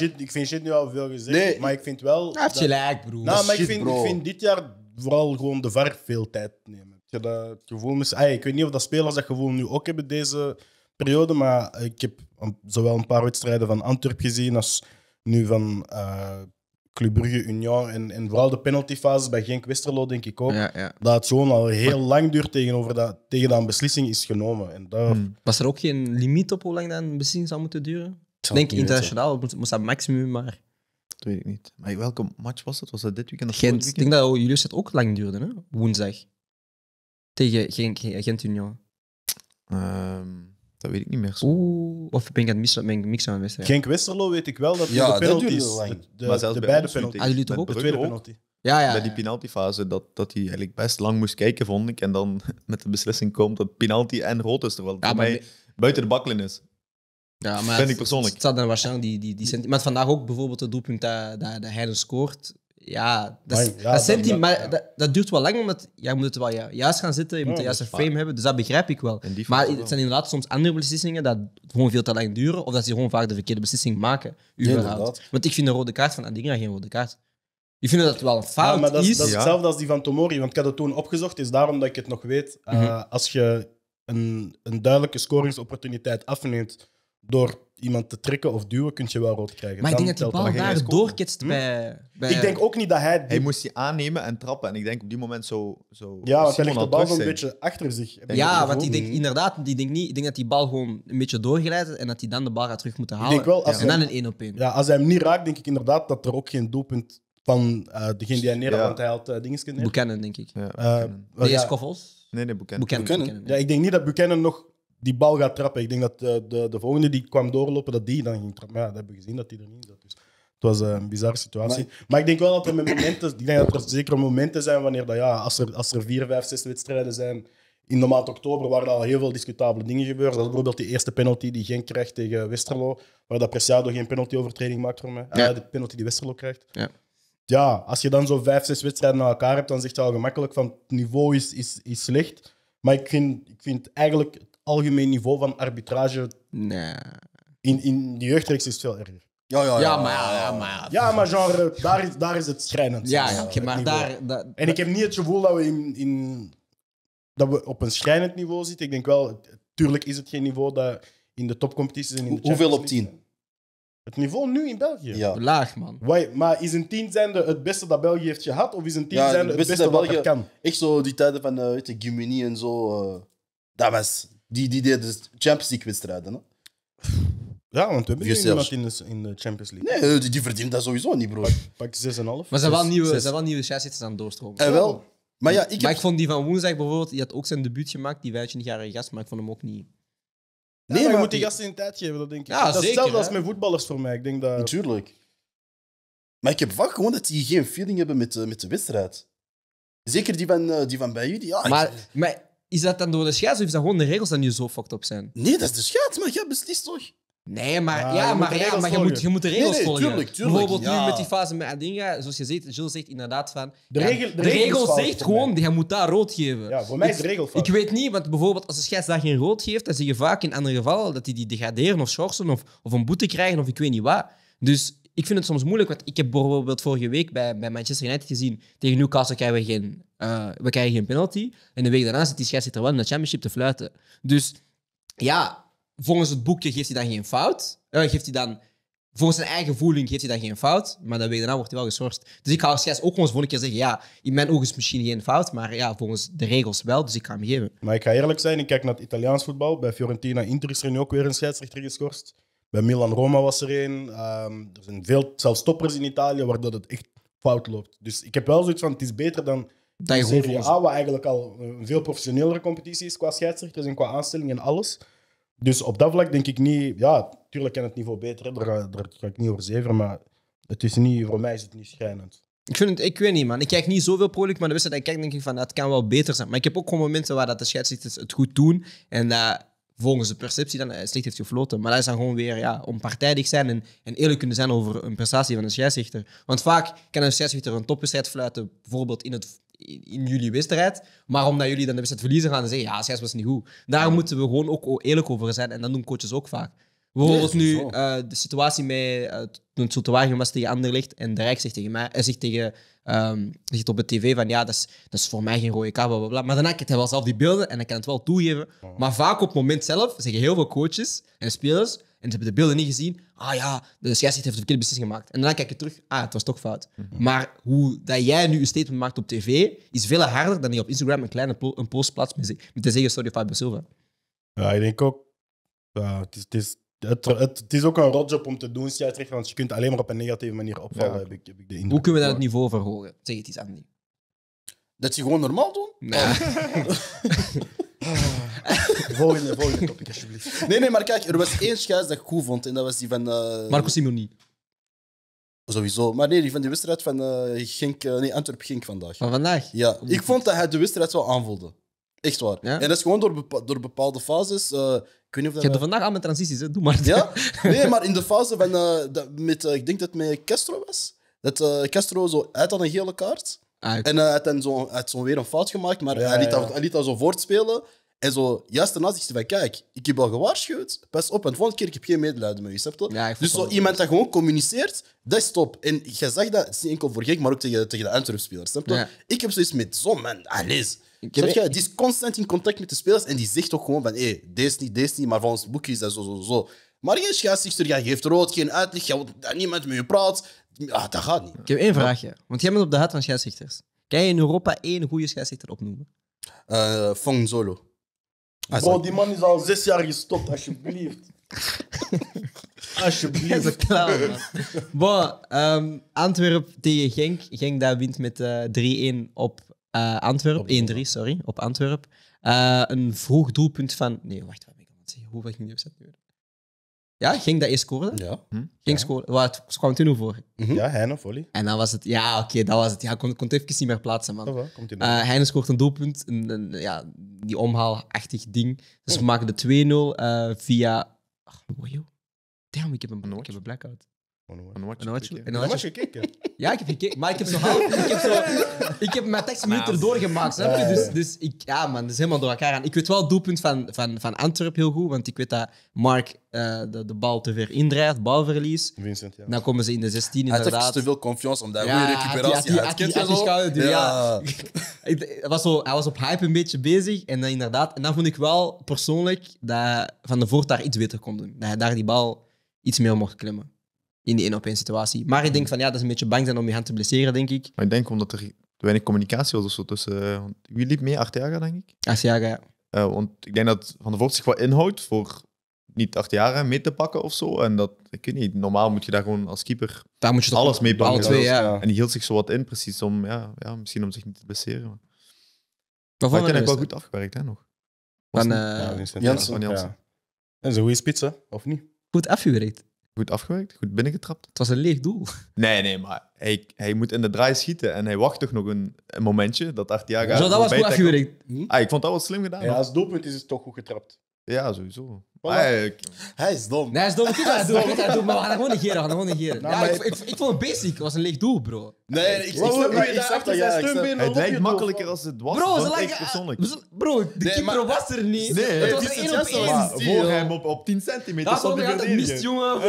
niet. ik vind shit nu al veel gezegd, nee, maar ik vind wel... je gelijk, broer. Nou, maar ik, vind, ik vind dit jaar vooral gewoon de VAR veel tijd nemen. Heb je dat gevoel mis... ik weet niet of dat spelers dat gevoel nu ook hebben deze periode, maar ik heb zowel een paar wedstrijden van Antwerp gezien als nu van uh, Club Brugge Union en, en vooral de penaltyfases bij Genk Westerlo, denk ik ook. Dat het gewoon al heel lang duurt tegenover dat, tegen dat een beslissing is genomen. En dat... Hmm. Was er ook geen limiet op hoe lang dat een beslissing zou moeten duren? Ik denk internationaal moest, dat maximum maar. Dat weet ik niet. Maar welke match was dat? Was dat dit weekend? Of Gent. Weekend? Ik denk dat jullie het ook lang duurde, hè? woensdag. Tegen Gent, Gent Union. Ehm, dat weet ik niet meer. Zo. of ben ik aan het missen, ik niks aan het missen. Genk Westerlo weet ik wel dat ja, de penalty Dat de, de, maar zelfs de beide penalty. Ah, jullie toch ook? De tweede penalty. Ja, ja, bij die penaltyfase, dat, dat hij eigenlijk best lang moest kijken, vond ik. En dan met de beslissing komt dat penalty en rood is, terwijl ja, mij buiten de baklijn is. Ja, maar vind ik persoonlijk. Het staat dan waarschijnlijk die, die, die Maar vandaag ook bijvoorbeeld het doelpunt dat, dat, dat hij scoort. Ja, dat, dat, die, maar dat, duurt wel lang, omdat jij moet het wel juist gaan zitten, je moet de juiste frame hebben, dus dat begrijp ik wel. Maar het zijn inderdaad soms andere beslissingen dat gewoon veel te lang duren, of dat ze gewoon vaak de verkeerde beslissing maken. Want ik vind een rode kaart van Adinga geen rode kaart. Ik vind dat het wel een fout maar dat, is. Dat is hetzelfde als die van Tomori, want ik had het toen opgezocht, is daarom dat ik het nog weet. Mhm. Eh, als je een, een duidelijke scoringsopportuniteit afneemt door iemand te trekken of duwen, kun je wel rood krijgen. Maar ik denk dat die bal daar doorkitst bij, bij... Ik denk ook niet dat hij... Hij moest die aannemen en trappen. En ik denk op die moment zo. zo ja, want de bal een beetje achter zich. Ja, want ik denk mm. inderdaad, die denk niet, ik denk dat die bal gewoon een beetje doorgeleid is en dat hij dan de bal gaat terug moeten halen. wel, als en dan hij- een 1 op 1. Ja, als hij hem niet raakt, denk ik inderdaad dat er ook geen doelpunt van eh, degene die hij neer Ja. want hij had eh neer. Buchanan, denk ik. Ja, Eh, Buchanan. Nee, nee, nee, Buchanan. Ja, ik denk niet dat Buchanan nog die bal gaat trappen. Ik denk dat de, eh, de, de volgende die kwam doorlopen, dat die dan ging trappen. Maar ja, dat hebben we gezien dat die er niet zat. Dus het was eh, een bizarre situatie. Maar, ik denk wel dat er, momenten, ik denk dat er zeker momenten zijn wanneer dat, ja, als, er, als er vier, vijf, zes wedstrijden zijn in de maand oktober waren al heel veel discutabele dingen gebeurd. Dat bijvoorbeeld die eerste penalty die Genk krijgt tegen Westerlo, waar dat Preciado geen penalty-overtreding maakt voor mij. Ja. Ah, de penalty die Westerlo krijgt. Ja. ja. als je dan zo vijf, zes wedstrijden na elkaar hebt, dan zegt je al gemakkelijk van het niveau is, is, is slecht. Maar ik vind, ik vind eigenlijk algemeen niveau van arbitrage nee. in, in de jeugdreeks is veel erger. Ja, ja, ja. Ja, maar, ja, maar, ja, maar genre, daar is, daar is het schrijnend. Ja, ja maar daar, En ik heb niet het gevoel dat we, in, in, dat we op een schrijnend niveau zitten. Ik denk wel, tuurlijk is het geen niveau dat in de topcompetities in de Hoeveel op tien? Het niveau nu in België. Ja. Laag, man. Wait, maar is een tien zijnde het beste dat België heeft gehad? Of is een tien zijnde het beste, dat België kan? Echt zo die tijden van uh, weet je, Gimini en zo. Eh, dat was die, die deden Champions League-wedstrijden. hè? Ja, want we hebben Vier nu in de, in de Champions League. Nee, die, die verdient dat sowieso niet, broer. Pak 6,5. Maar zijn wel nieuwe, wel nieuwe aan het doorstromen. En eh, wel. Maar ja, ik heb... Maar ik vond die van woensdag bijvoorbeeld, die had ook zijn debuut gemaakt, die 25-jarige gast, maar ik vond hem ook niet. Nee, maar je moet die gasten een tijd geven, dat denk ik. Ja, dat is hetzelfde als met voetballers voor mij. Ik denk dat... Natuurlijk. Maar ik heb vaak gewoon dat die geen feeling hebben met, de- eh, met de wedstrijd. Zeker die van, eh, die van bij jullie. Ja, Maar, maar is dat dan door de scheids of is dat gewoon de regels die nu zo fucked up zijn? Nee, dat is de scheids, maar jij beslist toch? Nee, maar, ja, maar, ja, maar je, moet, je moet de regels nee, nee, volgen. Tuurlijk, tuurlijk, Bijvoorbeeld ja. nu met die fase met Adinga, zoals je ziet, Jules zegt inderdaad van... De regel, de regel zegt gewoon, je moet daar rood geven. Ja, voor mij is de regel fout. Ik weet niet, want bijvoorbeeld als de scheids daar geen rood geeft, dan zie je vaak in andere gevallen dat hij die degraderen of schorsen of, of een boete krijgen of ik weet niet wat. Dus ik vind het soms moeilijk, want ik heb bijvoorbeeld vorige week bij, bij Manchester United gezien, tegen Newcastle krijgen we geen, eh, we krijgen geen penalty. En de week daarna zit die scheidsrechter wel in de championship te fluiten. Dus ja, volgens het boekje geeft hij dan geen fout. Eh, geeft hij dan, volgens zijn eigen voeling geeft hij dan geen fout, maar de week daarna wordt hij wel geschorst. Dus ik ga als scheids ook gewoon volgende keer zeggen, ja, in mijn ogen is misschien geen fout, maar ja, volgens de regels wel, dus ik ga hem geven. Maar ik ga eerlijk zijn, ik kijk naar het Italiaans voetbal. Bij Fiorentina Inter is er nu ook weer een scheidsrechter geschorst. Bij Milan-Roma was er één. Ehm, er zijn veel, zelfs toppers in Italië, waardoor het echt fout loopt. Dus ik heb wel zoiets van, het is beter dan dat Serie A, wat eigenlijk al een veel professionelere competitie is qua scheidsrechters en qua aanstelling en alles. Dus op dat vlak denk ik niet... Ja, tuurlijk kan het niveau beter, hè, daar, daar ga ik niet over zeven, maar het is niet, voor mij is het niet schrijnend. Ik, vind het, ik weet niet, man. Ik kijk niet zoveel pro maar de wedstrijd ik kijk, denk ik van, het kan wel beter zijn. Maar ik heb ook gewoon momenten waar dat de scheidsrechters het goed doen en dat volgens de perceptie dan slecht heeft gefloten. Maar dat is dan gewoon weer ja, onpartijdig zijn en, en eerlijk kunnen zijn over een prestatie van een scheidsrechter. Want vaak kan een scheidsrechter een topwedstrijd fluiten, bijvoorbeeld in het in jullie wedstrijd. Maar omdat jullie dan de wedstrijd verliezen, gaan ze zeggen: ja, scheids was niet goed. Daar moeten we gewoon ook eerlijk over zijn. En dat doen coaches ook vaak. Bijvoorbeeld nu eh, de situatie met. Uh, toen Sotowagen was tegen ligt en de Rijk zegt tegen mij. Hij zegt tegen Um, je ziet op de tv van ja, dat is, dat is voor mij geen rode kaart, bla Maar daarna kent hij wel zelf die beelden en dan kan het wel toegeven. Maar vaak op het moment zelf zeggen heel veel coaches en spelers, en ze hebben de beelden niet gezien, ah ja, de scheidsrechter heeft de verkeerde beslissing gemaakt. En dan kijk je terug, ah, het was toch fout. Mhm. Maar hoe dat jij nu een statement maakt op tv, is veel harder dan je op Instagram een kleine po een post plaatst met, te zeggen sorry Fabio Silva. Ja, ik denk ook, het, is, het, is ook een rotjob om te doen, scheidsrechter, want je kunt alleen maar op een negatieve manier opvallen, heb, ik, heb ik de Hoe kunnen we dat het niveau verhogen? Zeg het aan die? Dat je gewoon normaal doen? Nee. Oh. volgende, volgende topic, alsjeblieft. Nee, nee, maar kijk, er was één scheids dat ik goed vond, en dat was die van... Uh... Marco Simoni. Sowieso. Maar nee, die van de wedstrijd van uh, nee, antwerp ging vandaag. Van vandaag? Ja. Ik vond dat hij de wedstrijd wel aanvoelde. Echt waar. Ja? En dat is gewoon door, door bepaalde fases. Uh, ik weet niet of dat je hebt er vandaag aan met transities, hè? doe maar. Ja? Nee, maar in de fase van. Eh, met, eh, ik denk dat het met Castro was. Dat Castro zo uit had een gele kaart. Ah, en hij had dan zo, weer een fout gemaakt, maar hij, liet dat, hij, liet Dat, zo voortspelen. En zo, juist daarna zegt hij van, kijk, ik heb al gewaarschuwd, pas op, en de volgende keer ik heb geen medelijden met je, ja, Dus zo iemand dat gewoon communiceert, dat is top. En je zegt dat, het is niet enkel voor gek, maar ook tegen, tegen de Antwerp-spelers, ja. Ik heb zoiets met, zo'n man, alles. Ik je, die is constant in contact met de spelers en die zegt ook gewoon van hé, hey, deze niet, deze niet, maar volgens het boekje is dat zo, zo, zo. Maar geen scheidsrechter, jij geeft rood, geen uitleg, jij dat niemand met je praat. Ah, dat gaat niet. Ik heb één vraagje, want jij bent op de huid van scheidsrechters. Kan je in Europa één goede scheidsrechter opnoemen? Uh, Fong Zolo. Ah, die man is al zes jaar gestopt, alsjeblieft. Alsjeblieft. Dat is klaar, Bo, ehm, Antwerp tegen Genk. Genk daar wint met uh, eh, 3-1 op eh, Antwerp, 1-3, sorry, op Antwerp. Eh, een vroeg doelpunt van. Nee, wacht, wat ben ik aan het zeggen? Hoeveel ging die opzetten Ja, ging dat eerst scoren? Ja. Hm? Ging ja. scoren. Waar het kwam toen voor? Mhm. Ja, Heine volley. En dan was het, ja, oké, dat was het. Ja, ik kon, kon het even niet meer plaatsen, man. Oh, wel, komt eh, Heine scoort een doelpunt, een, ja, die omhaalachtig ding. Dus oh. we maken de 2-0 via. Ach, oh, damn, ik heb een, ik heb een blackout. Een watje. Een watje gekeken. Ja, ik heb gekeken, maar ik heb zo half. ik heb, zo, ik heb mijn tekst minuten erdoor gemaakt, Dus, dus ik, ja, man, dat is helemaal door elkaar aan. Ik weet wel het doelpunt van, van, van Antwerp heel goed, want ik weet dat Mark eh, de, de bal te ver indraait, balverlies. Vincent, ja. Dan komen ze in de 16 inderdaad. Hij had te veel confiance om daar goede recuperatie uit te krijgen. Ja, hij was, zo, hij was op hype een beetje bezig en dan inderdaad. En dan vond ik wel persoonlijk dat Van de Voort daar iets beter kon doen. Dat hij daar die bal iets meer mocht klimmen in die één op één situatie. Maar ik denk mm. van ja, dat is een beetje bang zijn om je hand te blesseren, denk ik. Maar ik denk omdat er weinig communicatie was of zo tussen. Eh, wie liep mee? Arteaga, denk ik. Arteaga, ja. Eh, want ik denk dat Van der Voort zich wat inhoudt voor niet acht jaren mee te pakken of zo. En dat, ik weet niet, normaal moet je daar gewoon als keeper daar moet je alles mee pakken. Twee, ja. En die hield zich zo wat in, precies, om, ja, ja, misschien om zich niet te blesseren. Maar, maar hij wel goed afgewerkt, hè, nog. van, uh, ja, Van En zo goede spits, of niet? Goed afgewerkt goed afgewerkt, goed binnengetrapt. Het was een leeg doel. Nee, nee, maar hij, hij moet in de draai schieten en hij wacht toch nog een, een momentje dat Artiaga... Zo, dat was goed afgewerkt. Hm? Ah, ik vond dat wat slim gedaan. als doelpunt is het toch goed getrapt. Ja, sowieso. Ah, hij is dom. Nee, hij is dom. Ik weet wat hij doet, hij maar we gaan hem gewoon negeren. We gaan hem gewoon negeren. Nou, ja, maar ik, ik, ik, vond het basic. Het was een leeg doel, bro. Nee, ik, bro, ik, ik, ik snap dat jij Het lijkt makkelijker als het was, bro, ze lijken, persoonlijk. Bro, de nee, keeper was er niet. Nee, het was een één op één. Voor hem op, op 10 centimeter Dat stond de mist, jongen.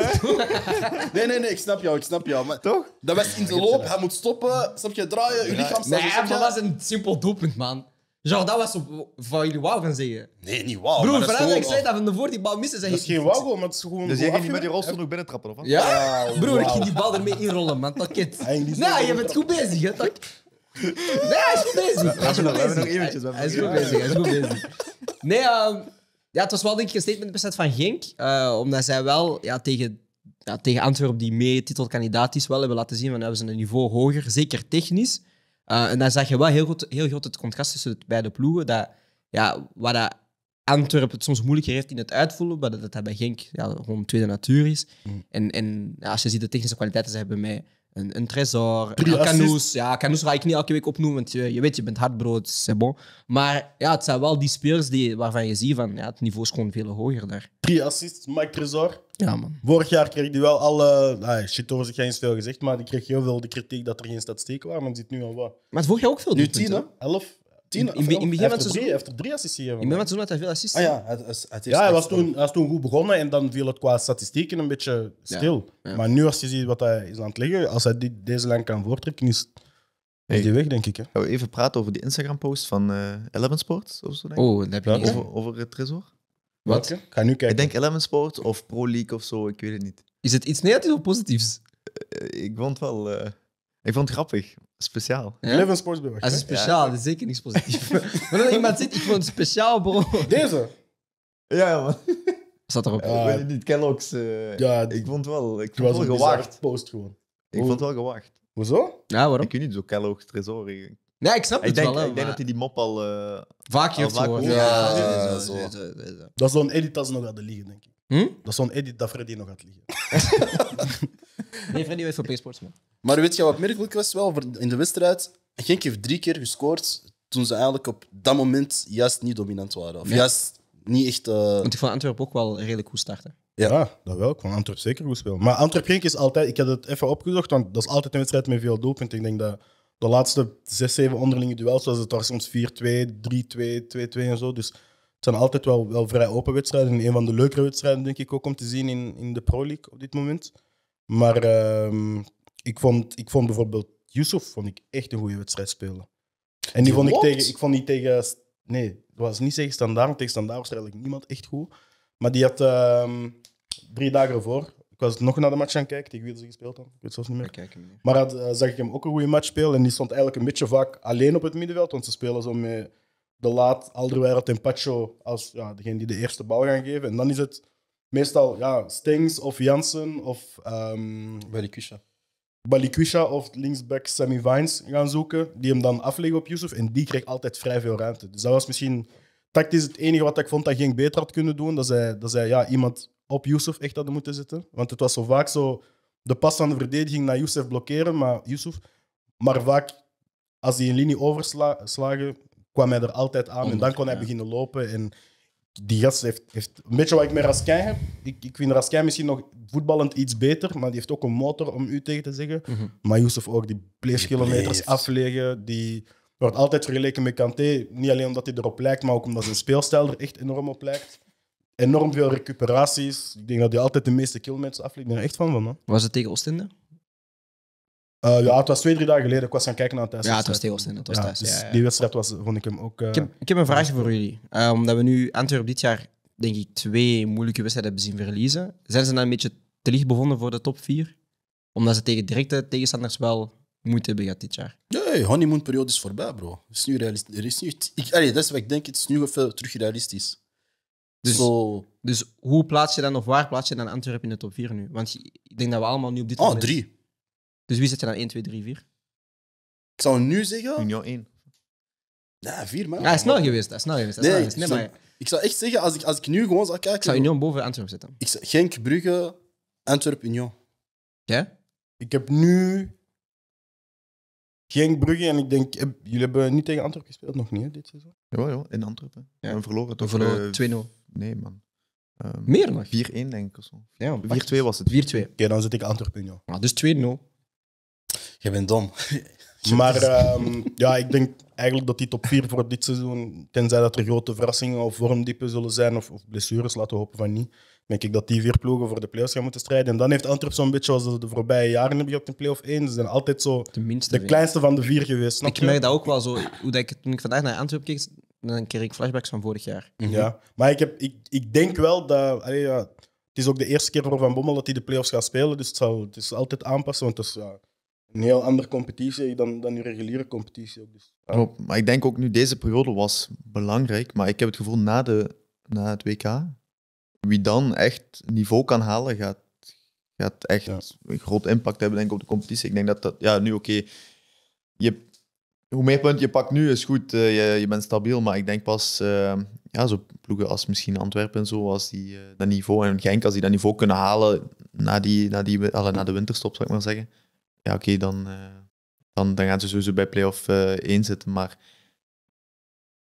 Nee, nee, nee, ik snap jou, ik snap jou. Maar Toch? Dat was in de loop, hij moet stoppen. Snap je, draaien, je lichaam... Nee, dat was een simpel doelpunt, man dat was van jullie wauw gaan zeggen. Nee, niet wauw. Broer, vooral ik zei dat van de voor die bal missen. Zei dat is geen wauw, maar het is gewoon. Dus jij ging niet met die rolstoel nog binnen trappen, of wat? Ja, broer, ik ging die bal ermee inrollen, man. Dat kent. Nee, je bent goed bezig, hè? Dat... Nee, hij is goed bezig. Hij is goed bezig. Hij is goed bezig. Hij is goed bezig. Nee, ehm, ja, het was wel denk ik een statement beset van Genk, eh, omdat zij wel ja, tegen ja, tegen Antwerpen, die mee kandidaat is, wel hebben laten zien van hebben ze een niveau hoger, zeker technisch. Eh, en dan zag je wel heel, goed, heel groot het contrast tussen de beide ploegen. Dat, ja, waar dat Antwerpen het soms moeilijker heeft in het uitvoeren, maar dat dat bij Genk ja, gewoon tweede natuur is. Mm. En, en ja, als je ziet de technische kwaliteiten ze hebben mij een, een Trezor, een Canoes. Ja, Canoes ga ik niet elke week opnoemen, want je, je weet, je bent hardbrood, c'est bon. Maar ja, het zijn wel die spelers die, waarvan je ziet van ja, het niveau is gewoon veel hoger daar. Drie assists, Mike Trezor. Ja, man. Vorig jaar kreeg hij wel alle. Nou, shit over zich geen veel gezegd, maar die kreeg heel veel de kritiek dat er geen statistieken waren. Maar zit nu al wat. Maar het vorig jaar ook veel. Nu 10, hè? 11. Tien, in, in, begin van seizoen heeft drie assists In begin van seizoen had hij veel assists. Ah, ja, het, het, ja hij, was toen, hij was toen goed begonnen en dan viel het qua statistieken een beetje stil. Maar nu als je ziet wat hij is aan het liggen, als hij deze lijn kan voortrekken, is, hey. die weg, denk ik. Hè. Gaan we even praten over die Instagram-post van uh, Eleven Sports? Of zo, denk ik? Oh, dat heb je over, over, het Trezor? Wat? Ik ga nu kijken. Ik denk Eleven Sports of Pro League of zo, ik weet het niet. Is het iets negatiefs of positiefs? Eh, ik vond wel... Eh, ik vond het grappig. Speciaal. Ja? Leven sportsbeweg. Dat is speciaal, dat is zeker niks positiefs. maar dat iemand zit, ik vond het speciaal, bro. Deze? Ja, man. Zat erop. op. ik weet niet, Kellogg's. Uh, ja, ik vond wel. Ik vond het wel gewaagd. post gewoon. Ik vond het wel gewacht. Hoezo? Ja, waarom? Ik weet niet, zo Kellogg's Tresor. Nee, ik snap het denk, wel. ik denk dat hij die mop al... Uh, vaak heeft gehoord. Ja, ja, Dat is dan een nog aan de liegen, denk ik. Hm? Dat is zo'n edit dat Freddy nog gaat liggen. nee, Freddy was van p sports Maar weet je wat merkelijk was wel in de wedstrijd? Genk heeft drie keer gescoord toen ze eigenlijk op dat moment juist niet dominant waren. Of juist niet echt... Eh, want ik vond Antwerpen ook wel redelijk goed starten. Ja. dat wel. Ik vond Antwerpen zeker goed spelen. Maar Antwerpen-Genk is altijd... Ik had het even opgezocht, want dat is altijd een wedstrijd met veel doelpunten. Ik denk dat de laatste zes, zeven onderlinge duels was het daar soms 4-2, 3-2, 2-2 en zo. Dus zijn altijd wel, wel vrij open wedstrijden. En een van de leukere wedstrijden, denk ik, ook om te zien in, in de Pro League op dit moment. Maar ehm, ik, vond, ik vond bijvoorbeeld Yusuf vond ik echt een goede wedstrijd spelen. En die, vond ik, tegen, ik vond die tegen. Nee, dat was niet tegen standaard. Tegen standaard was eigenlijk niemand echt goed. Maar die had ehm, drie dagen ervoor. Ik was nog naar de match gaan kijken. Tegen wie ze gespeeld dan? Ik weet zelfs niet meer. Maar had, eh, zag ik hem ook een goede match spelen. En die stond eigenlijk een beetje vaak alleen op het middenveld. Want ze spelen zo mee. De Laat, Alderweireld en Pacho als ja, degene die de eerste bal gaan geven. En dan is het meestal ja, Stings of Jansen of... Um, Balikwisha. Balikwisha of linksback Sammy Vines gaan zoeken. Die hem dan afleggen op Yusuf. En die kreeg altijd vrij veel ruimte. Dus dat was misschien tactisch het enige wat ik vond dat ging beter had kunnen doen. Dat zij, dat zij ja, iemand op Yusuf echt hadden moeten zetten. Want het was zo vaak zo... De pas aan de verdediging naar Yusuf blokkeren, maar Yusuf... Maar vaak, als hij een linie overslagen, kwam hij er altijd aan. en dan kon hij beginnen lopen. En die gast heeft, heeft een beetje wat ik met Raskin heb. Ik, ik vind Raskin misschien nog voetballend iets beter, maar die heeft ook een motor om u tegen te zeggen. Mm -hmm. Maar Youssef ook, die kilometers afleggen. Die wordt altijd vergeleken met Kanté. Niet alleen omdat hij erop lijkt, maar ook omdat zijn speelstijl er echt enorm op lijkt. Enorm veel recuperaties. Ik denk dat hij altijd de meeste kilometers aflegt. Ik ben er echt van, van man. Was het tegen Oostende? Eh, ja, het was twee, drie dagen geleden. Ik was gaan kijken naar het thuis. Ja, het was Tegelstein. Dus die wedstrijd was, vond ik hem ook... Eh, ik, heb, ik, heb, een vraagje voor jullie. Eh, omdat we nu Antwerp dit jaar, denk ik, twee moeilijke wedstrijden hebben zien verliezen. Zijn ze dan een beetje te licht bevonden voor de top 4? Omdat ze tegen directe tegenstanders wel moeite hebben gehad dit jaar. Nee, honeymoonperiode is voorbij, bro. Is nu realistisch. ik, dat is wat ik denk. Het is nu even terug realistisch. Dus, dus hoe plaats je dan, of waar plaats je dan Antwerpen in de top 4 nu? Want ik denk dat we allemaal nu op dit oh, moment... Oh, drie. Dus wie zit je dan 1, 2, 3, 4? Ik zou nu zeggen... Union 1. Nee, 4 man. Ja, ah, is snel geweest. dat is snel geweest. Nee, maar... Ik zou echt zeggen, als ik, als ik nu gewoon zou kijken... Ik zou Union boven Antwerpen zitten? Ik zou Genk, Brugge, Antwerpen, Union. Ja? Ik heb nu Genk, Brugge en ik denk... Eh, jullie hebben niet tegen Antwerpen gespeeld, nog niet, hè, dit seizoen? Ja, ja, in Antwerpen. Ja. hebben verloren We toch? verloren 2-0. Eh, nee, man. Ehm, Meer nog? 4-1 denk ik of zo. Ja, 4-2 was het. 4-2. Oké, dan zit ik Antwerpen, Union. Ah, dus 2-0. Je bent dom. maar ehm, ja, ik denk eigenlijk dat die top 4 voor dit seizoen, tenzij dat er grote verrassingen of vormdiepen zullen zijn of, of blessures, laten we hopen van niet, denk ik dat die vier ploegen voor de play-offs gaan moeten strijden. En dan heeft Antwerp zo'n beetje, zoals de voorbije jaren hebben gehad in play-off 1, ze zijn altijd zo de kleinste van de vier geweest. ik merk dat ook wel zo. Hoe dat ik, toen ik vandaag naar Antwerp keek, dan kreeg ik flashbacks van vorig jaar. Mhm. Ja, maar ik, heb, ik, ik denk wel dat... ja, het is ook de eerste keer voor Van Bommel dat hij de play-offs gaat spelen, dus het, zal, het is altijd aanpassen, want het is... Ja, een heel andere competitie dan, dan je reguliere competitie. Ook. Dus, maar ik denk ook nu deze periode was belangrijk, maar ik heb het gevoel na, de, na het WK, wie dan echt niveau kan halen, gaat, gaat echt een groot impact hebben denk ik, op de competitie. Ik denk dat dat, ja, nu oké, je hoe meer punten je pakt nu is goed, eh, je, je, bent stabiel, maar ik denk pas uh, ja, zo ploegen als misschien Antwerpen en zo, als die eh, dat niveau en Genk, als die dat niveau kunnen halen na, die, na, die, alle, na de winterstop, zou ik maar zeggen ja, oké, dan, eh, dan, dan gaan ze sowieso bij play-off 1 eh, zitten. Maar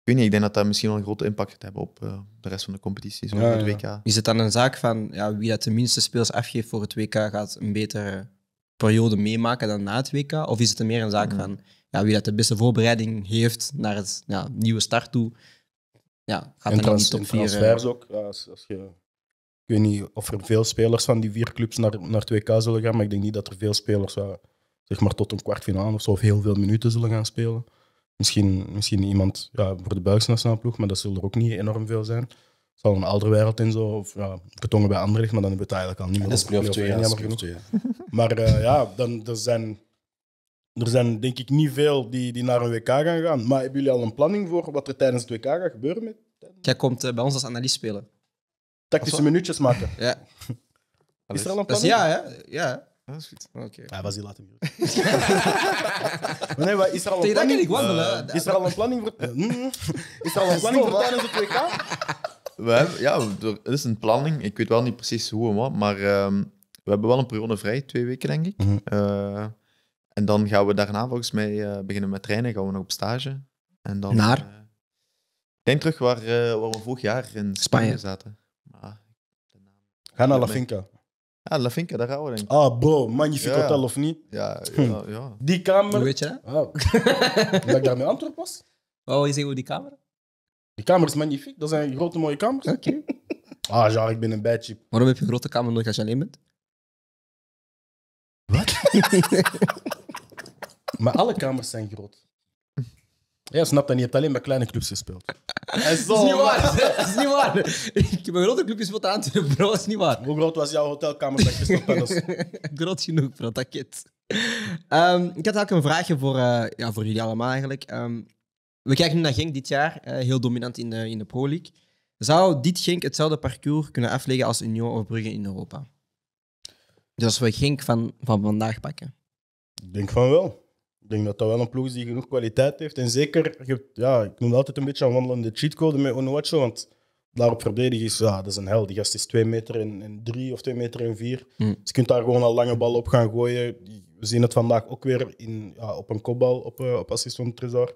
ik niet, ik denk dat dat misschien wel een grote impact gaat hebben op eh, de rest van de competitie, zo WK. Is het dan een zaak van ja, wie dat de minste speels afgeeft voor het WK gaat een betere periode meemaken dan na het WK? Of is het meer een zaak hmm. van ja, wie dat de beste voorbereiding heeft naar het ja, nieuwe start toe, ja, gaat het dan niet top 4. ook, als, als je ik weet niet of er veel spelers van die vier clubs naar, naar 2K zullen gaan, maar ik denk niet dat er veel spelers zeg maar tot een kwartfinale of zo, of heel veel minuten zullen gaan spelen. Misschien, misschien iemand ja, voor de Belgische nationale ploeg, maar dat zullen er ook niet enorm veel zijn. Het zal een wereld in zo, of ja, betongen bij Anderlecht, maar dan hebben we het eigenlijk al niet meer. Dat is play-off 2, ja, Maar eh, ja, dan, er, zijn, er zijn denk ik niet veel die, die naar een WK gaan gaan. Maar hebben jullie al een planning voor wat er tijdens het WK gaat gebeuren? Met... Jij komt eh, bij ons als analist spelen. Tactische minuutjes maken. ja. Is er al een planning? ja, hè? ja. Ah, is is ah, Oké. Hij was die later. maar nee, is er al een Tegen Dat kan wandelen. Eh, is er al een planning voor? Eh, mm, mm. is er al een planning voor tijdens het WK? We hebben, ja, er is een planning. Ik weet wel niet precies hoe en wat, maar ehm, we hebben wel een periode vrij, twee weken denk ik. Mhm. Eh, en dan gaan we daarna volgens mij beginnen met trainen. Gaan we nog op stage. En dan, Naar? denk terug waar, waar we vorig jaar in Spanje, zaten. Maar, Ga naar La Finca. Ja, ah, Lavinka, daar gaan we denk Ah, bro, magnifiek hotel of niet? Ja, ja, hm. ja. Die kamer. weet je dat? Ah, dat ik daarmee antwoord was? Wat je zeggen over die camera? Die kamer is magnifiek. Dat zijn grote, mooie kamers. Oké. Ah, ja, ik ben een bad Waarom heb je een grote kamer nodig als je alleen bent? wat? Maar alle kamers zijn groot. Ja, snap dat niet. Je hebt alleen bij kleine clubs gespeeld. dat is niet waar. dat is niet waar. Ik heb een grote club gespeeld aan te bro. Dat is niet waar. Hoe groot was jouw hotelkamer dat je Groot genoeg, bro. Dat kit. Ehm, ik had ook een vraagje voor, eh, ja, voor jullie allemaal eigenlijk. Ehm, we kijken nu naar Genk dit jaar. Eh, heel dominant in de, in de Pro League. Zou dit Genk hetzelfde parcours kunnen afleggen als Union of Brugge in Europa? Dus als we Genk van, van vandaag pakken. Ik denk van wel ik denk dat dat wel een ploeg is die genoeg kwaliteit heeft. En zeker, ja, ik noem altijd een beetje een wandelende cheatcode met Onuatje, want daarop verdedigen is, ja, dat is een hel. Die gast is 2 meter en, en drie of 2 meter en vier. Mm. Dus je kunt daar gewoon al lange bal op gaan gooien. We zien het vandaag ook weer in, ja, op een kopbal op, eh, op assist van Trezor.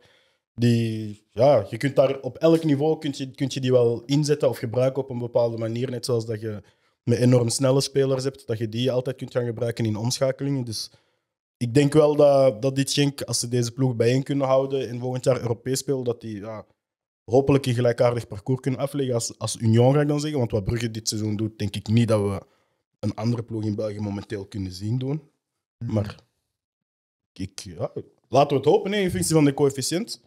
Die, ja, je kunt daar op elk niveau kunt je, kunt je die wel inzetten of gebruiken op een bepaalde manier. Net zoals dat je met enorm snelle spelers hebt, dat je die altijd kunt gaan gebruiken in omschakelingen. Dus ik denk wel dat, dat dit Genk, als ze deze ploeg bijeen kunnen houden en volgend jaar Europees spelen, dat die ja, hopelijk een gelijkaardig parcours kunnen afleggen als, als Union, ga ik dan zeggen. Want wat Brugge dit seizoen doet, denk ik niet dat we een andere ploeg in België momenteel kunnen zien doen. Hmm. Maar ik, ja, laten we het hopen nee, in functie van de coëfficiënt.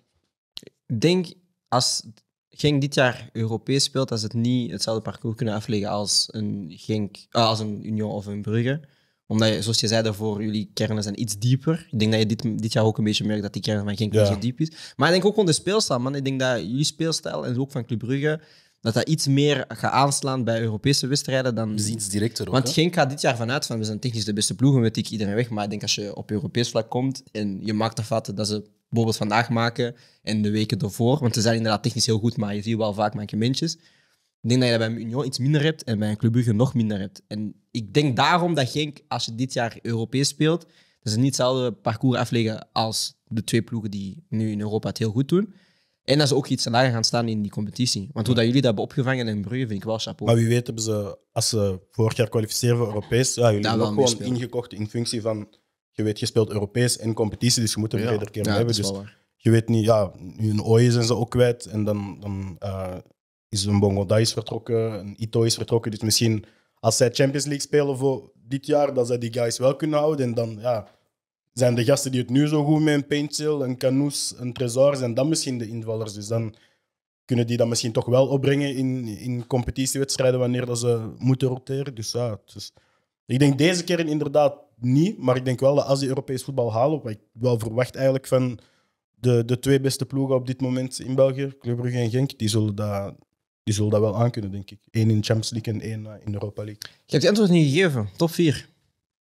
Ik denk, als Genk dit jaar Europees speelt, dat ze het niet hetzelfde parcours kunnen afleggen als een, Genk, ah, als een Union of een Brugge omdat, zoals je zei daarvoor, jullie kernen zijn iets dieper. Ik denk dat je dit, dit jaar ook een beetje merkt dat die kern van geen ja. zo diep is. Maar ik denk ook gewoon de speelstijl, man. Ik denk dat jullie speelstijl en ook van Club Brugge dat dat iets meer gaat aanslaan bij Europese wedstrijden dan. Dus iets directer ook, Want Genk gaat dit jaar vanuit van we zijn technisch de beste ploegen, we ik iedereen weg. Maar ik denk als je op Europees vlak komt en je maakt de fouten dat ze bijvoorbeeld vandaag maken en de weken ervoor, want ze zijn inderdaad technisch heel goed, maar je ziet wel vaak mankementjes. Ik denk dat je dat bij Union iets minder hebt en bij een Club Brugge nog minder hebt. En ik denk daarom dat Genk, als je dit jaar Europees speelt, dat ze niet hetzelfde parcours afleggen als de twee ploegen die nu in Europa het heel goed doen. En dat ze ook iets lager gaan staan in die competitie. Want hoe dat jullie dat hebben opgevangen in Brugge, vind ik wel chapeau. Maar wie weet hebben ze, als ze vorig jaar kwalificeren voor Europees, ja, jullie hebben gewoon ingekocht in functie van, je weet, je speelt Europees en competitie, dus je moet er ja. een keer ja, hebben. Dus je weet niet, ja, hun zijn ze ook kwijt en dan, dan eh, is een Bongoda is vertrokken, een Ito is vertrokken. Dus misschien als zij Champions League spelen voor dit jaar, dat zij die guys wel kunnen houden. En dan ja, zijn de gasten die het nu zo goed met een Paintsail, een Canoes, een Trezor, zijn dan misschien de invallers. Dus dan kunnen die dat misschien toch wel opbrengen in, in competitiewedstrijden wanneer dat ze moeten roteren. Dus ja, dus, ik denk deze keer inderdaad niet. Maar ik denk wel dat als die Europees voetbal halen, wat ik wel verwacht eigenlijk van de, de twee beste ploegen op dit moment in België, Club Brugge en Genk, die zullen dat die zullen dat wel aankunnen, denk ik. Eén in Champions League en één eh, in Europa League. Je hebt die antwoord niet gegeven. Top 4.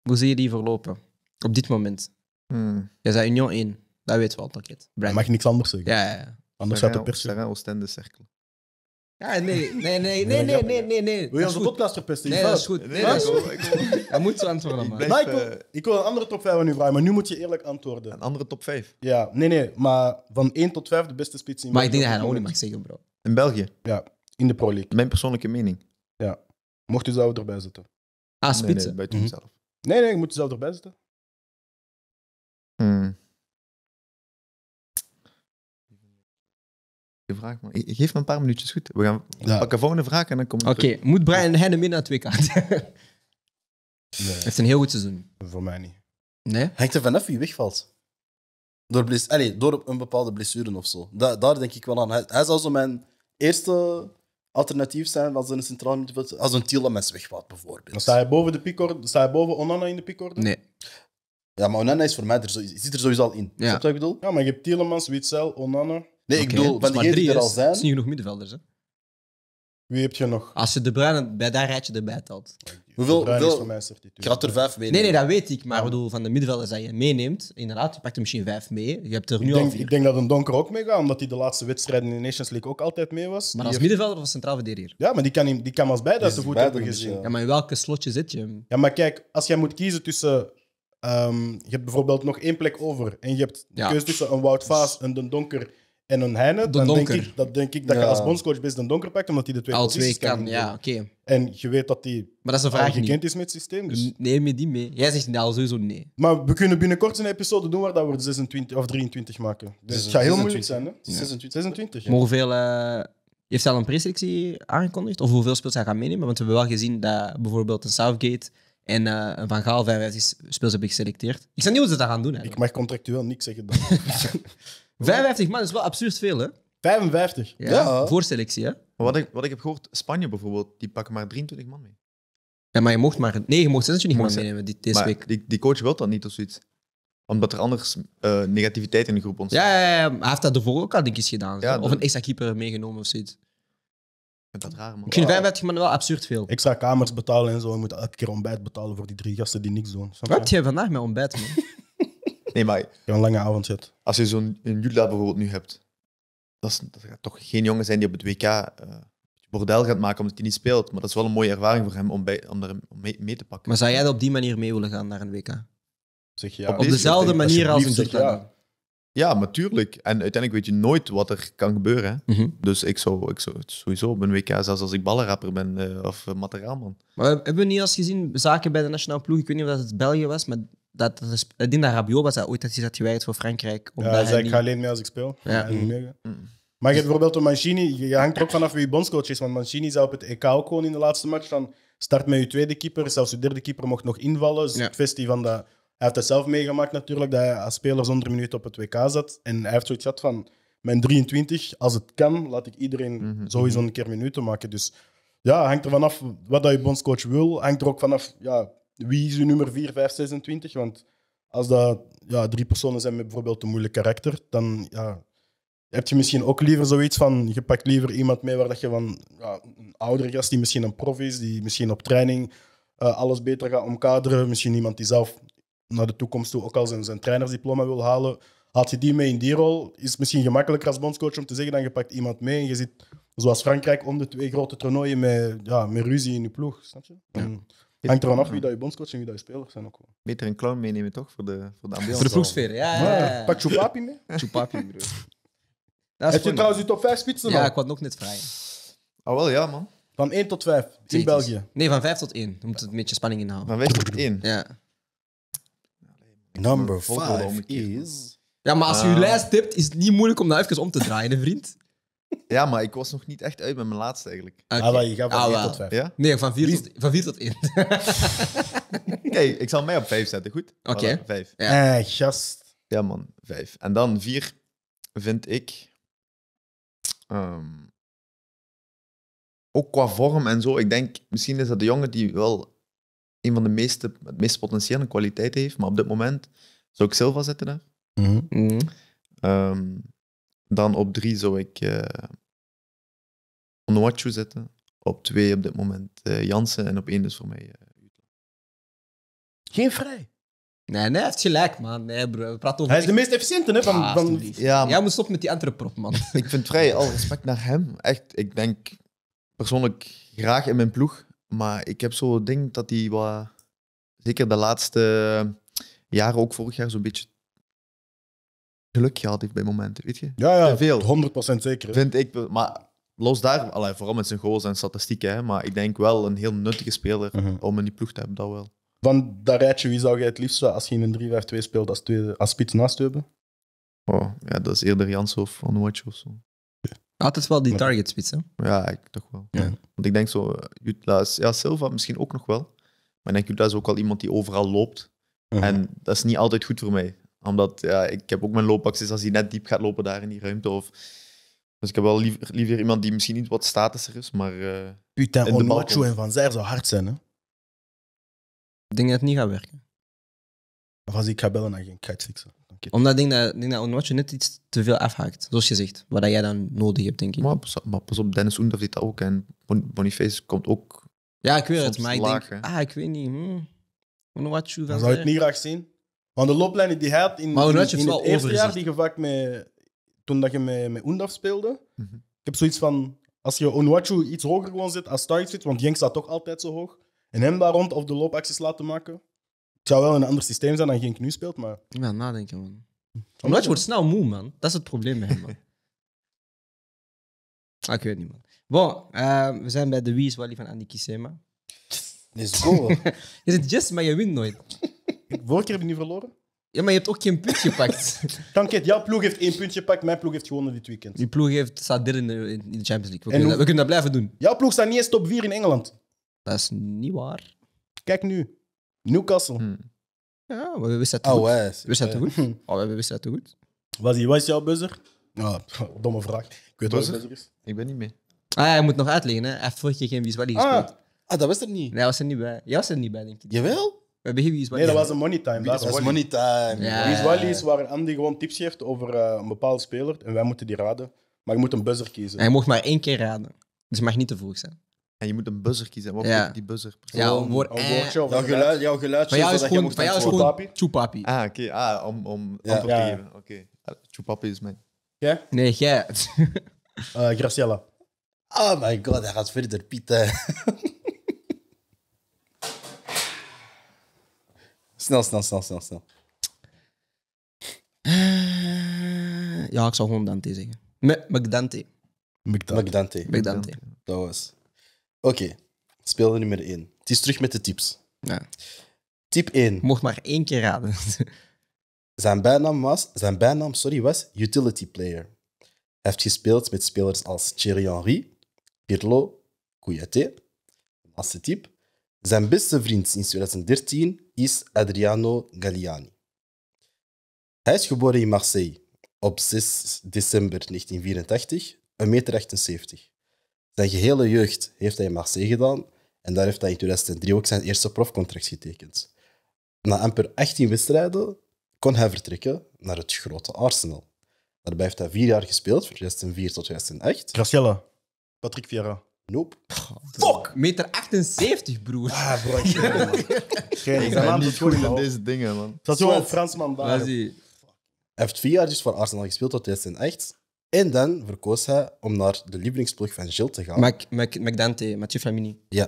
Hoe zie je die verlopen? Op dit moment. Hmm. Je zei Union 1. Dat weten we altijd. Je mag niks anders zeggen. Ja, ja, Anders gaat de pers... Sarah Oostende cirkel. Ja, nee, nee, nee, nee, nee, nee, nee. nee. Wil je onze podcast verpesten? Nee, dat is goed. Nee, dat is goed. dat Hij moet zo antwoorden, man. ik, wil, een andere top 5 aan u vragen, maar nu moet je eerlijk antwoorden. Een andere top 5? Ja, nee, nee, maar van 1 tot 5 de beste spits in Maar ik denk dat hij dat ook niet mag zeggen, bro. In België? Ja de Pro League. Mijn persoonlijke mening. Ja. Mocht u zelf erbij zitten. Ah, spitsen. Nee, buiten mhm. zelf. Nee, nee, ik moet zelf erbij zitten. Hmm. vraag, Geef me een paar minuutjes, goed? We gaan ja. pakken volgende vraag en dan kom ik. Oké, moet Brian Hennemin naar twee kaarten? nee. Het is een heel goed seizoen. Voor mij niet. Nee? Hangt er vanaf wie wegvalt. Door, bliss, allez, door een bepaalde blessure of zo. daar denk ik wel aan. Hij, is zou zo mijn eerste alternatief zijn als een centraal middenveld, als een Tielemans wegvalt bijvoorbeeld. sta je boven de pickorde, sta je boven Onana in de pickorde? Nee. Ja, maar Onana is voor mij er, zit er sowieso al in. Ja. Snap je wat ik bedoel? Ja, maar je hebt Tielemans, Witzel, Onana. Nee, ik bedoel, van dus drie er al zijn. dat is genoeg middenvelders, hè? Wie heb je nog? Als je De Bruyne bij dat rijtje erbij telt. Hoeveel? Bruin is voor Ik had er vijf mee. Nee, nee, dat weet ik. Maar ik bedoel, van de middenvelders dat je meeneemt, inderdaad, je pakt er misschien vijf mee. Je hebt er nu ik al denk, Ik denk dat een donker ook mee gaat omdat hij de laatste wedstrijden in de Nations League ook altijd mee was. Maar als middenvelder of centraal verdediger? Ja, maar die kan, die kan als beide zo goed hebben gezien. Dus, ja, maar in welke slotje zit je? Ja, maar kijk, als jij moet kiezen tussen. Ehm, je hebt bijvoorbeeld nog één plek over. En je hebt de keuze tussen een Wout Vaas, een de Donker en een Heine, dan denk ik, dat denk ik dat je als bondscoach best een donker pakt, omdat hij de twee Al twee kan, ja, oké. En je weet dat hij maar dat is vraag gekend is met het systeem. Dus. Neem je die mee? Jij zegt nou sowieso nee. Maar we kunnen binnenkort een episode doen waar dat we 26 of 23 maken. Dus het gaat heel moeilijk zijn, hè? 26. 26 ja. Eh, heeft hij al een preselectie aangekondigd? Of hoeveel speels hij gaat meenemen? Want we hebben wel gezien dat bijvoorbeeld een Southgate en eh, een Van Gaal 55 speels hebben geselecteerd. Ik snap niet hoe ze dat gaan doen. Eigenlijk. Ik mag contractueel niks zeggen dan. 55 man is wel absurd veel, hè? 55? Ja. ja. Voorselectie, hè? Maar wat ik, wat ik heb gehoord, Spanje bijvoorbeeld, die pakken maar 23 man mee. Ja, maar je mocht maar... Nee, je mocht niet man meenemen deze week. Die, die coach wil dat niet of zoiets omdat er anders eh, negativiteit in de groep ontstaat. Ja, ja, ja, hij heeft dat ervoor ook al dingetjes gedaan. of een extra keeper meegenomen of zoiets. Ik vind dat raar, man. Ik vind 55 man wel absurd veel. Extra kamers betalen en zo. Je moet elke keer ontbijt betalen voor die drie gasten die niks doen. Wat heb jij vandaag met ontbijt, man? Nee, maar... een lange avond zit. Als je zo'n Julia bijvoorbeeld nu hebt, dat, is, dat gaat toch geen jongen zijn die op het WK eh, bordel gaat maken omdat hij niet speelt. Maar dat is wel een mooie ervaring voor hem om, bij, om er mee, mee te pakken. Maar zou jij dat op die manier mee willen gaan naar een WK? Zeg ja. Op, dezelfde manier als, een ja. ja, natuurlijk. En uiteindelijk weet je nooit wat er kan gebeuren. Hè? Mhm. Dus ik zou, ik zou sowieso op een WK, zelfs als ik ballenrapper ben eh, of eh, materiaalman. Maar hebben we niet als gezien zaken bij de nationale ploeg? Ik weet niet of dat het België was, maar dat, ik denk dat Rabiot was dat ooit dat hij zat voor Frankrijk. Ja, hij zei, ik ga alleen mee als ik speel. Ja. Mm. mm. Maar je hebt bijvoorbeeld een Mancini, je hangt er ook vanaf wie je bondscoach is. Want Mancini zei op het EK ook gewoon in de laatste match dan start met je tweede keeper. Zelfs je derde keeper mocht nog invallen. Dus ja. het kwestie van dat... Hij heeft dat zelf meegemaakt natuurlijk, dat hij als speler zonder minuut op het WK zat. En hij heeft zoiets gehad van, mijn 23, als het kan, laat ik iedereen mhm, mhm. sowieso een keer minuten maken. Dus ja, hangt er vanaf wat dat je bondscoach wil. Hangt er ook vanaf ja, wie is uw nummer 4, 5, 26? Want als dat ja, drie personen zijn met bijvoorbeeld een moeilijk karakter, dan ja, heb je misschien ook liever zoiets van, je pakt liever iemand mee waar dat je van ja, een oudere gast die misschien een prof is, die misschien op training eh, alles beter gaat omkaderen, misschien iemand die zelf naar de toekomst toe ook al zijn, zijn trainersdiploma wil halen. Haalt je die mee in die rol, is het misschien gemakkelijker als bondscoach om te zeggen dan je pakt iemand mee en je zit, zoals Frankrijk, om de twee grote toernooien met, ja, met ruzie in je ploeg. Snap je? Hangt er vanaf wie dat je bondscoach en wie dat je spelers zijn ook Beter een clown meenemen toch, voor de, voor de ambiance. Voor de vroegsfeer, ja. ja, ja, Pak Chupapi mee. Chupapi, bro. Heb je trouwens je top 5 spitsen Ja, ik had nog net vrij. Oh wel ja, man. Van 1 tot 5 in België. Nee, van 5 tot 1. Dan moet het een beetje spanning inhouden. Van 5 tot 1? Ja. Number 5 is... Ja, maar als je je ah. lijst hebt, is het niet moeilijk om dat nou even om te draaien, vriend. Ja, maar ik was nog niet echt uit met mijn laatste eigenlijk. Okay. Ah, wel, je gaat van ah, 4 tot 5. Ja? Nee, van 4 tot, van vier tot 1. Oké, ik zal mij op 5 zetten, goed? Oké. Okay. 5. Ja. Eh, just. Ja, man, 5. En dan 4 vind ik. Um, ook qua vorm en zo. Ik denk, misschien is dat de jongen die wel een van de meeste, het meest potentiële kwaliteiten heeft. Maar op dit moment zou ik Silva zetten daar. Mm -hmm. Ehm, um, dan op drie zou ik uh, Onuachu zetten. Op twee op dit moment eh, Jansen en op één dus voor mij uh, Geen vrij. Nee, nee, hij heeft gelijk, man. Nee, bro. We praten over... Hij is de meest efficiënte, hè? Van, ah, van... Ja, Jij moet stoppen met die andere prop, man. ik vind vrij, al respect naar hem. Echt, ik denk persoonlijk graag in mijn ploeg. Maar ik heb zo'n ding dat hij wat... Zeker de laatste jaren, ook vorig jaar, zo'n beetje geluk gehad heeft bij momenten, weet je? Ja, ja, veel. 100% zeker. Vind ik, maar los daar, allee, vooral met zijn goals en statistieken, hè, maar ik denk wel een heel nuttige speler mhm. om in die ploeg te hebben, dat wel. Van dat rijtje, wie zou jij het liefst eh, als je in een 3-5-2 speelt als, tweede, spits naast je hebben? Oh, ja, dat is eerder Jans of Watch of zo. Altijd wel die target spits, hè? Ja, ik toch wel. Want ik denk zo, ja, Silva misschien ook nog wel. Maar ik denk, Jutla is ook al iemand die overal loopt. Mhm. En dat is niet altijd goed voor mij omdat ja, ik heb ook mijn loopacties als hij net diep gaat lopen daar in die ruimte. Of, dus ik heb wel liever, iemand die misschien niet wat statischer is, maar... Uh, eh, Putain, en Van Zijr zou hard zijn, hè? Ik denk dat het niet gaat werken. Of als ik ga bellen, dan ga ik het Omdat ik denk dat, denk net iets te veel afhaakt, zoals je zegt. Wat jij dan nodig hebt, denk ik. Maar pas, maar op, Dennis Oendorf dit ook. En Boniface komt ook... Ja, ik weet het, maar ik Ah, ik weet niet. Hm. Van Zijr... Zou je het niet graag zien? Want de looplijnen die hij had in, in, in het, eerste jaar, die gevakt met, toen dat je met, met Oendaf speelde, mhm. ik heb zoiets van, als je Onuachu iets hoger gewoon zet als Start zit, want Jeng staat toch altijd zo hoog, en hem daar rond of de loopacties laten maken, het zou wel een ander systeem zijn dan Jeng nu speelt, maar... Ja, nadenken, man. Onuachu wordt snel moe, man. Dat is het probleem met hem, man. ah, ik weet niet, man. Bon, eh, we zijn bij de Wies Wally van Andy Kisema. Let's go. je zit just maar je wint nooit. Vorige keer heb je niet verloren. Ja, maar je hebt ook geen puntje gepakt. Dank jouw ploeg heeft één puntje gepakt, mijn ploeg heeft gewonnen dit weekend. Die ploeg heeft, staat derde in de, Champions League. We kunnen, dat, we kunnen blijven doen. Jouw ploeg staat niet eens top 4 in Engeland. Dat is niet waar. Kijk nu. Newcastle. Hmm. Ja, we wisten het te goed. we wisten het eh. te goed. Hmm. Oh, we wisten het goed. Wat is, jouw buzzer? Oh, domme vraag. Ik weet buzzer? wat buzzer is. Ik ben niet mee. Ah, hij moet nog uitleggen. Hè. Hij heeft vorige keer geen Biswali ah. Ah, dat was er niet. Nee, hij was er niet bij. Jij was er niet bij, denk ik. Jawel? We hebben hier Nee, dat was een money time. Dat was money time. Ja. Wie is iets waar Andy gewoon tips geeft over eh, een bepaalde speler. En wij moeten die raden. Maar je moet een buzzer kiezen. En je mocht maar één keer raden. Dus je mag niet te vroeg zijn. En je moet een buzzer kiezen. Wat Ja. die buzzer? Ja, een Jouw geluid, jouw geluid Van jou is gewoon, Ah, oké. Ah, om, om Ja. antwoord te geven. Oké. Ah, Chupapi is mijn... Jij? Nee, jij. Eh, Graciela. Oh my god, hij gaat verder Pieter. Snel, snel, snel, snel, snel. Eh, ja, ik zal gewoon Dante zeggen. McDante. McDante. McDante. Dat was. Oké, speelde nummer 1. Het is terug met de tips. Ja. Tip 1. mocht maar één keer raden. Zijn bijnaam was, zijn bijnaam, sorry, was Utility Player. Hij heeft gespeeld met spelers als Thierry Henry, Pirlo, De Laatste type. Zijn beste vriend sinds 2013 is Adriano Galliani. Hij is geboren in Marseille op 6 december 1984, 1,78 meter. Zijn gehele jeugd heeft hij in Marseille gedaan en daar heeft hij in 2003 ook zijn eerste profcontract getekend. Na amper 18 wedstrijden kon hij vertrekken naar het grote Arsenal. Daarbij heeft hij vier jaar gespeeld, van 2004 tot 2008. Graciela, Patrick Vieira. Nope. Fuck! Meter 78, broer. Ah, bro. ik- Geen niet deze dingen, man. Dat is wel een Fransman daar. Hij heeft vier jaar dus voor Arsenal gespeeld tot Echt. En dan verkoos hij om naar de lievelingsploeg van Gil te gaan. Mac, Mac, Mathieu Flamini. Ja.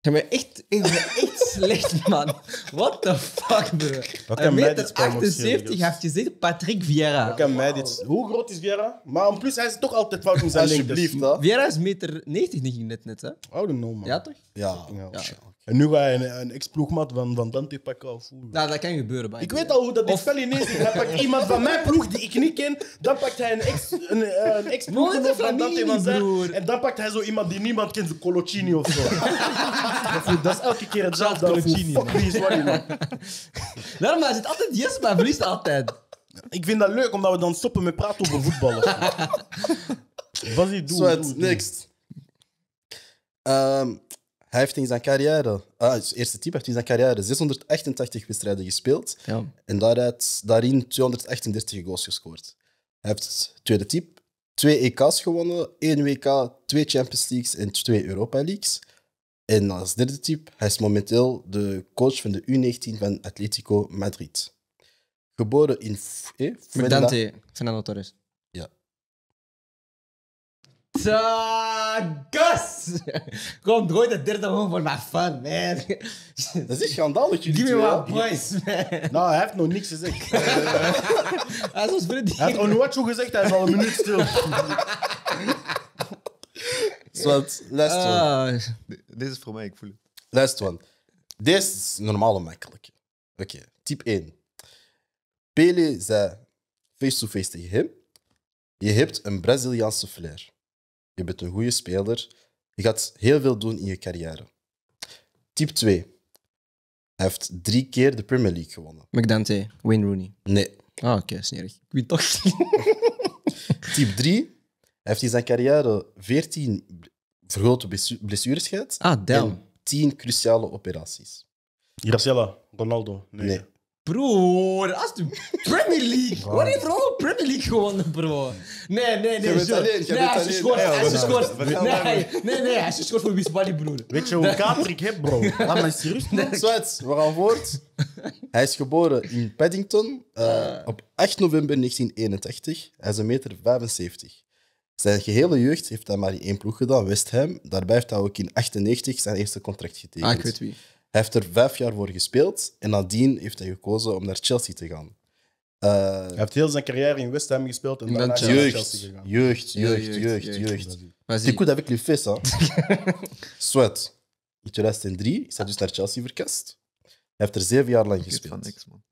Je heb echt, echt slecht, man. What the fuck, bro. Wat kan mij dit 78 heeft gezien Patrick Vieira. Wat kan mij dit... Hoe groot is Vieira? Maar in plus, hij is toch altijd fout in zijn Alsjeblieft, Dus. Vieira is meter 90, niet net, net hè? Oude no, Ja, toch? Ja. En nu ga je een, een ex-ploegmaat van, van Dante pakken of hoe? Nou, dat kan gebeuren bij Ik weet al hoe dat dit spel ineens is. Hij pakt iemand van mijn ploeg die ik niet ken, dan pakt hij een ex een, eh, een ex ploegmaat van Dante van zijn. En dan pakt hij zo iemand die niemand kent, Colocini of zo. dat is elke keer hetzelfde is genie. Fuck die Zwarte, man. Daarom, hij zit altijd yes, maar hij verliest altijd. Ik vind dat leuk, omdat we dan stoppen met praten over voetballen. Wat is het? Sweat, next. Ehm, hij heeft in zijn carrière, ah, het eerste team heeft in zijn carrière 688 wedstrijden gespeeld. Ja. En daarin 238 goals gescoord. Hij heeft tweede type, twee EK's gewonnen, één WK, twee Champions Leagues en twee Europa Leagues. En als derde type, hij is momenteel de coach van de U19 van Atletico Madrid. Geboren in eh, Fernando, Fernando Torres. Ja. Gus! Kom, gooi de derde om voor mijn fan, man. Dat is schandaal dat jullie Give me my boys, man. Nou, hij heeft nog niks gezegd. hij is ons vriend. Hij heeft Onuachu gezegd, hij is al een minuut stil. Zwart, dus last ah, one. Dit is voor mij, ik voel het. Last one. Dit is normaal makkelijk. Oké, type 1. Pele zei face-to-face tegen hem. Je hebt een Braziliaanse flair. Je bent een goede speler. Je gaat heel veel doen in je carrière. Type 2. Hij heeft drie keer de Premier League gewonnen. McDante, Wayne Rooney. Nee. Ah, oké, okay, sneerig. Ik weet toch Type 3 heeft in zijn carrière 14 vergrote blessures gehad. Ah, En 10 cruciale operaties. Graciela, Ronaldo. Nee. Broer, als de Premier League. Wat heeft Ronaldo Premier League gewonnen, bro? Nee, nee, nee. nee, hij is gescoord. Nee, nee, nee, hij is gescoord voor Wisbali, broer. Weet je hoe kater ik heb, bro? Laat mij eens man. Zwets, we gaan voort. Hij is geboren in Paddington eh, ah. op 8 november 1981. Hij is een meter 75. Zijn gehele jeugd heeft hij maar in één ploeg gedaan, West Ham. Daarbij heeft hij ook in 98 zijn eerste contract getekend. Ah, ik weet wie. Hij heeft er vijf jaar voor gespeeld en nadien heeft hij gekozen om naar Chelsea te gaan. Eh, hij heeft heel zijn carrière in West Ham gespeeld en, daarna Chelsea. Chelsea gegaan. Jeugd, jeugd, jeugd, jeugd. jeugd. jeugd. Die goed heb ik nu vis, hè. Sweat. In 2003 is hij dus naar Chelsea verkast. Hij heeft er zeven jaar lang ik gespeeld. Van niks, man.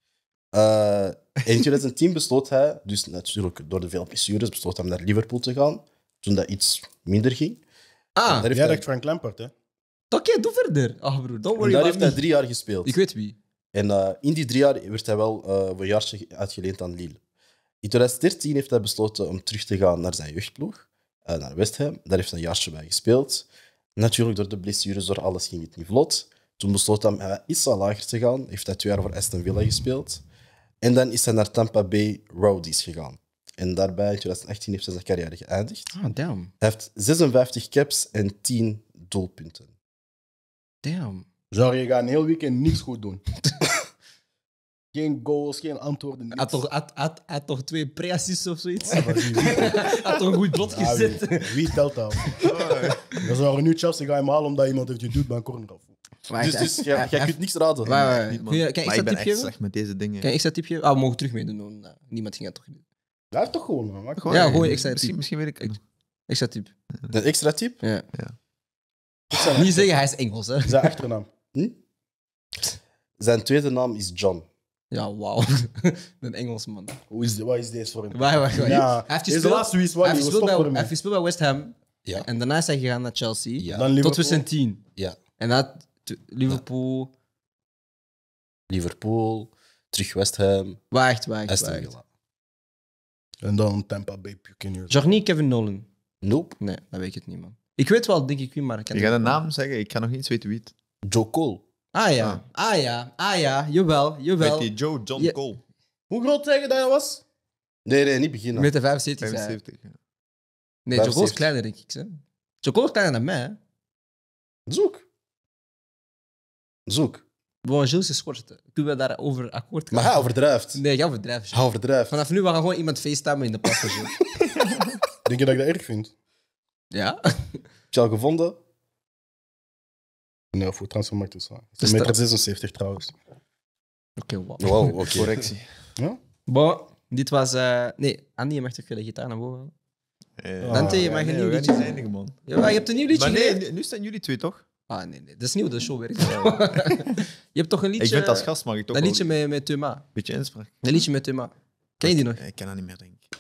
Eh, in 2010 besloot hij, dus natuurlijk door de veel blessures, besloot hij naar Liverpool te gaan. Toen dat iets minder ging. Ah, jij hij Frank Lampard, hè? Oké, doe verder. Ach broer, Daar heeft hij drie jaar gespeeld. Ik weet wie. En eh, in die drie jaar werd hij wel uh, eh, een jaartje uitgeleend aan Lille. In 2013 heeft hij besloten om terug te gaan naar zijn jeugdploeg, uh, naar West Ham. Daar heeft hij een jaartje bij gespeeld. Natuurlijk, door de blessures, door alles ging het niet vlot. Toen besloot hij om iets lager te gaan. Heeft hij twee jaar voor Aston Villa gespeeld. En dan is hij naar Tampa Bay Rowdies gegaan. En daarbij in 2018 heeft hij zijn carrière geëindigd. Ah, damn. Hij heeft 56 caps en 10 doelpunten. Damn. Zorg, je gaat een heel weekend niets goed doen. geen goals, geen antwoorden. Hij had toch, had, toch twee pre-assists of zoiets? Hij had toch een goed blot gezet? wie, telt dat? Dan zou nu Chelsea gaan halen omdat iemand heeft geduwd bij een corner af. Dus, dus jij, jij kunt niks raden. Waar, waar, Niet, man. ik ben echt slecht met deze dingen. Kijk, ik extra tipje oh Ah, we mogen terug meedoen. niemand ging dat toch doen. Daar toch gewoon, man. Gewoon, Ja, gewoon extra misschien, misschien weet ik het. Extra tip. de extra tip? Ja. ja. Niet zeggen hij is Engels, hè? Zijn achternaam. Hm? Zijn tweede naam is John. Ja, wauw. Een Engelsman. Hoe is, wat is deze voor hem? Waar, Ja, Hij heeft gespeeld- is hij bij- hij heeft gespeeld bij West Ham. Ja. En daarna is hij gegaan naar Chelsea. Ja. Tot 2010. Ja. En dat Liverpool. Liverpool, terug West Ham. Wacht, wacht, wacht. En dan Tampa Bay Buccaneers. Johnny Kevin Nolan. Nope. Nee, dat weet ik niet, man. Ik weet wel, denk ik wie, maar ik kan Je gaat een naam zeggen, ik kan nog niet weten wie het... Joe Cole. Ah ja, ah, ah ja, ah ja, jawel, jawel. Weet die Joe John Cole. Hoe groot je dat hij was? Nee, nee, niet beginnen. Met de 75. 75 Nee, Joe Cole is kleiner, denk ik. Joe Cole is kleiner dan mij, hè? Dat is ook. Zoek. Bon, Jules is kort. Kunnen we daarover akkoord komen? Maar hij overdrijft. Nee, jij overdrijft. Hij overdrijft. Vanaf nu, we gaan gewoon iemand facetimen in de plaats Denk je dat ik dat erg vind? Ja. Heb je al gevonden? Nee, voor transfermarkt is het. is meter 76 trouwens. Oké, wow. Wow, oké. Correctie. Ja? Bon, dit was... Eh, nee, Andy, je mag toch de gitaar naar boven Eh, Dante, je ah, mag een nieuw liedje. zijn. man. Ja, je hebt een nieuw liedje. Maar nee, nu- nu staan jullie twee toch? Ah, nee, nee. Dat is nieuw, de show werkt je hebt toch een liedje... Ik ben als gast mag ik toch Dat liedje met, met Thuma. Beetje inspraak. Dat liedje met Thuma. Ken je die nog? Ik ken dat niet meer, denk ik.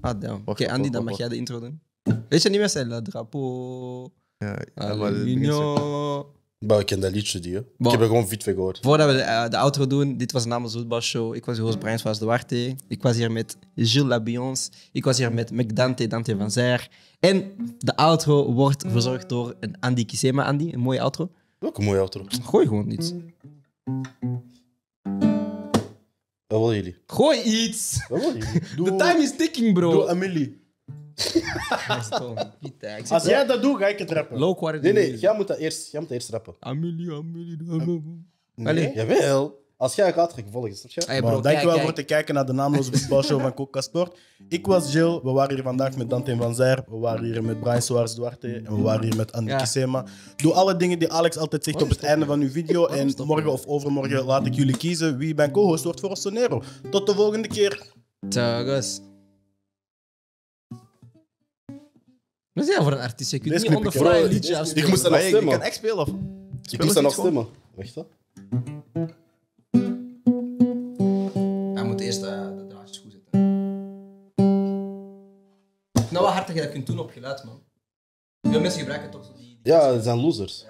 Ah, damn. Oké, Andy, dan mag jij de intro doen. Weet je niet meer zijn? La drapeau. Ja, ja, maar ik ken dat liedje, die. hè. Ik heb er gewoon fit gehoord. Voordat we eh, de, outro doen, dit was namens voetbalshow Ik was Brian Bruins Duarte. Ik was hier met Gilles Labions. Ik was hier met McDante, Dante van Zijer. En de outro wordt verzorgd door een Andy Kisema. Andy, een mooie outro. Welke mooie outro. Gooi gewoon iets. Wat wil jullie? Gooi iets! Wat wil jullie? The De time is ticking, bro. doe Amélie. Als jij dat doet, ga ik het rappen. Low quality. Nee, nee, jij moet dat eerst, jij moet eerst rappen. Amelie, Amelie, Amelie. jawel. Als jij gaat, ga ik volgen, snap je? dankjewel voor te kijken naar de naamloze voetbalshow van Coca Sport. Ik was Jill, we waren hier vandaag met Dante van Zijr, we waren hier met Brian Soares Duarte en we waren hier met Andy Ja. Doe alle dingen die Alex altijd zegt op het einde van uw video en morgen of overmorgen laat ik jullie kiezen wie mijn co-host wordt voor Sonero. Tot de volgende keer. Tuggers. Dat is ja voor een artiest. Je kunt Deze niet onder vrije Ik moest er nog stemmen. Ik kan echt spelen. Of... Ik moest er nog stemmen. Wacht, dat. Hij moet eerst uh, de draadjes goed zetten. Nou, wat hard dat je dat kunt doen op geluid, man. Veel mensen gebruiken toch zo die... die ja, dat zijn losers.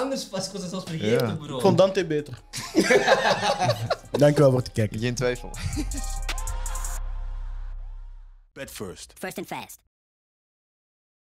anders pas. Ik was het zelfs vergeten, Ja. bro. Ik vond Dante beter. Dankjewel voor het kijken. Geen twijfel. Bed first. First and fast.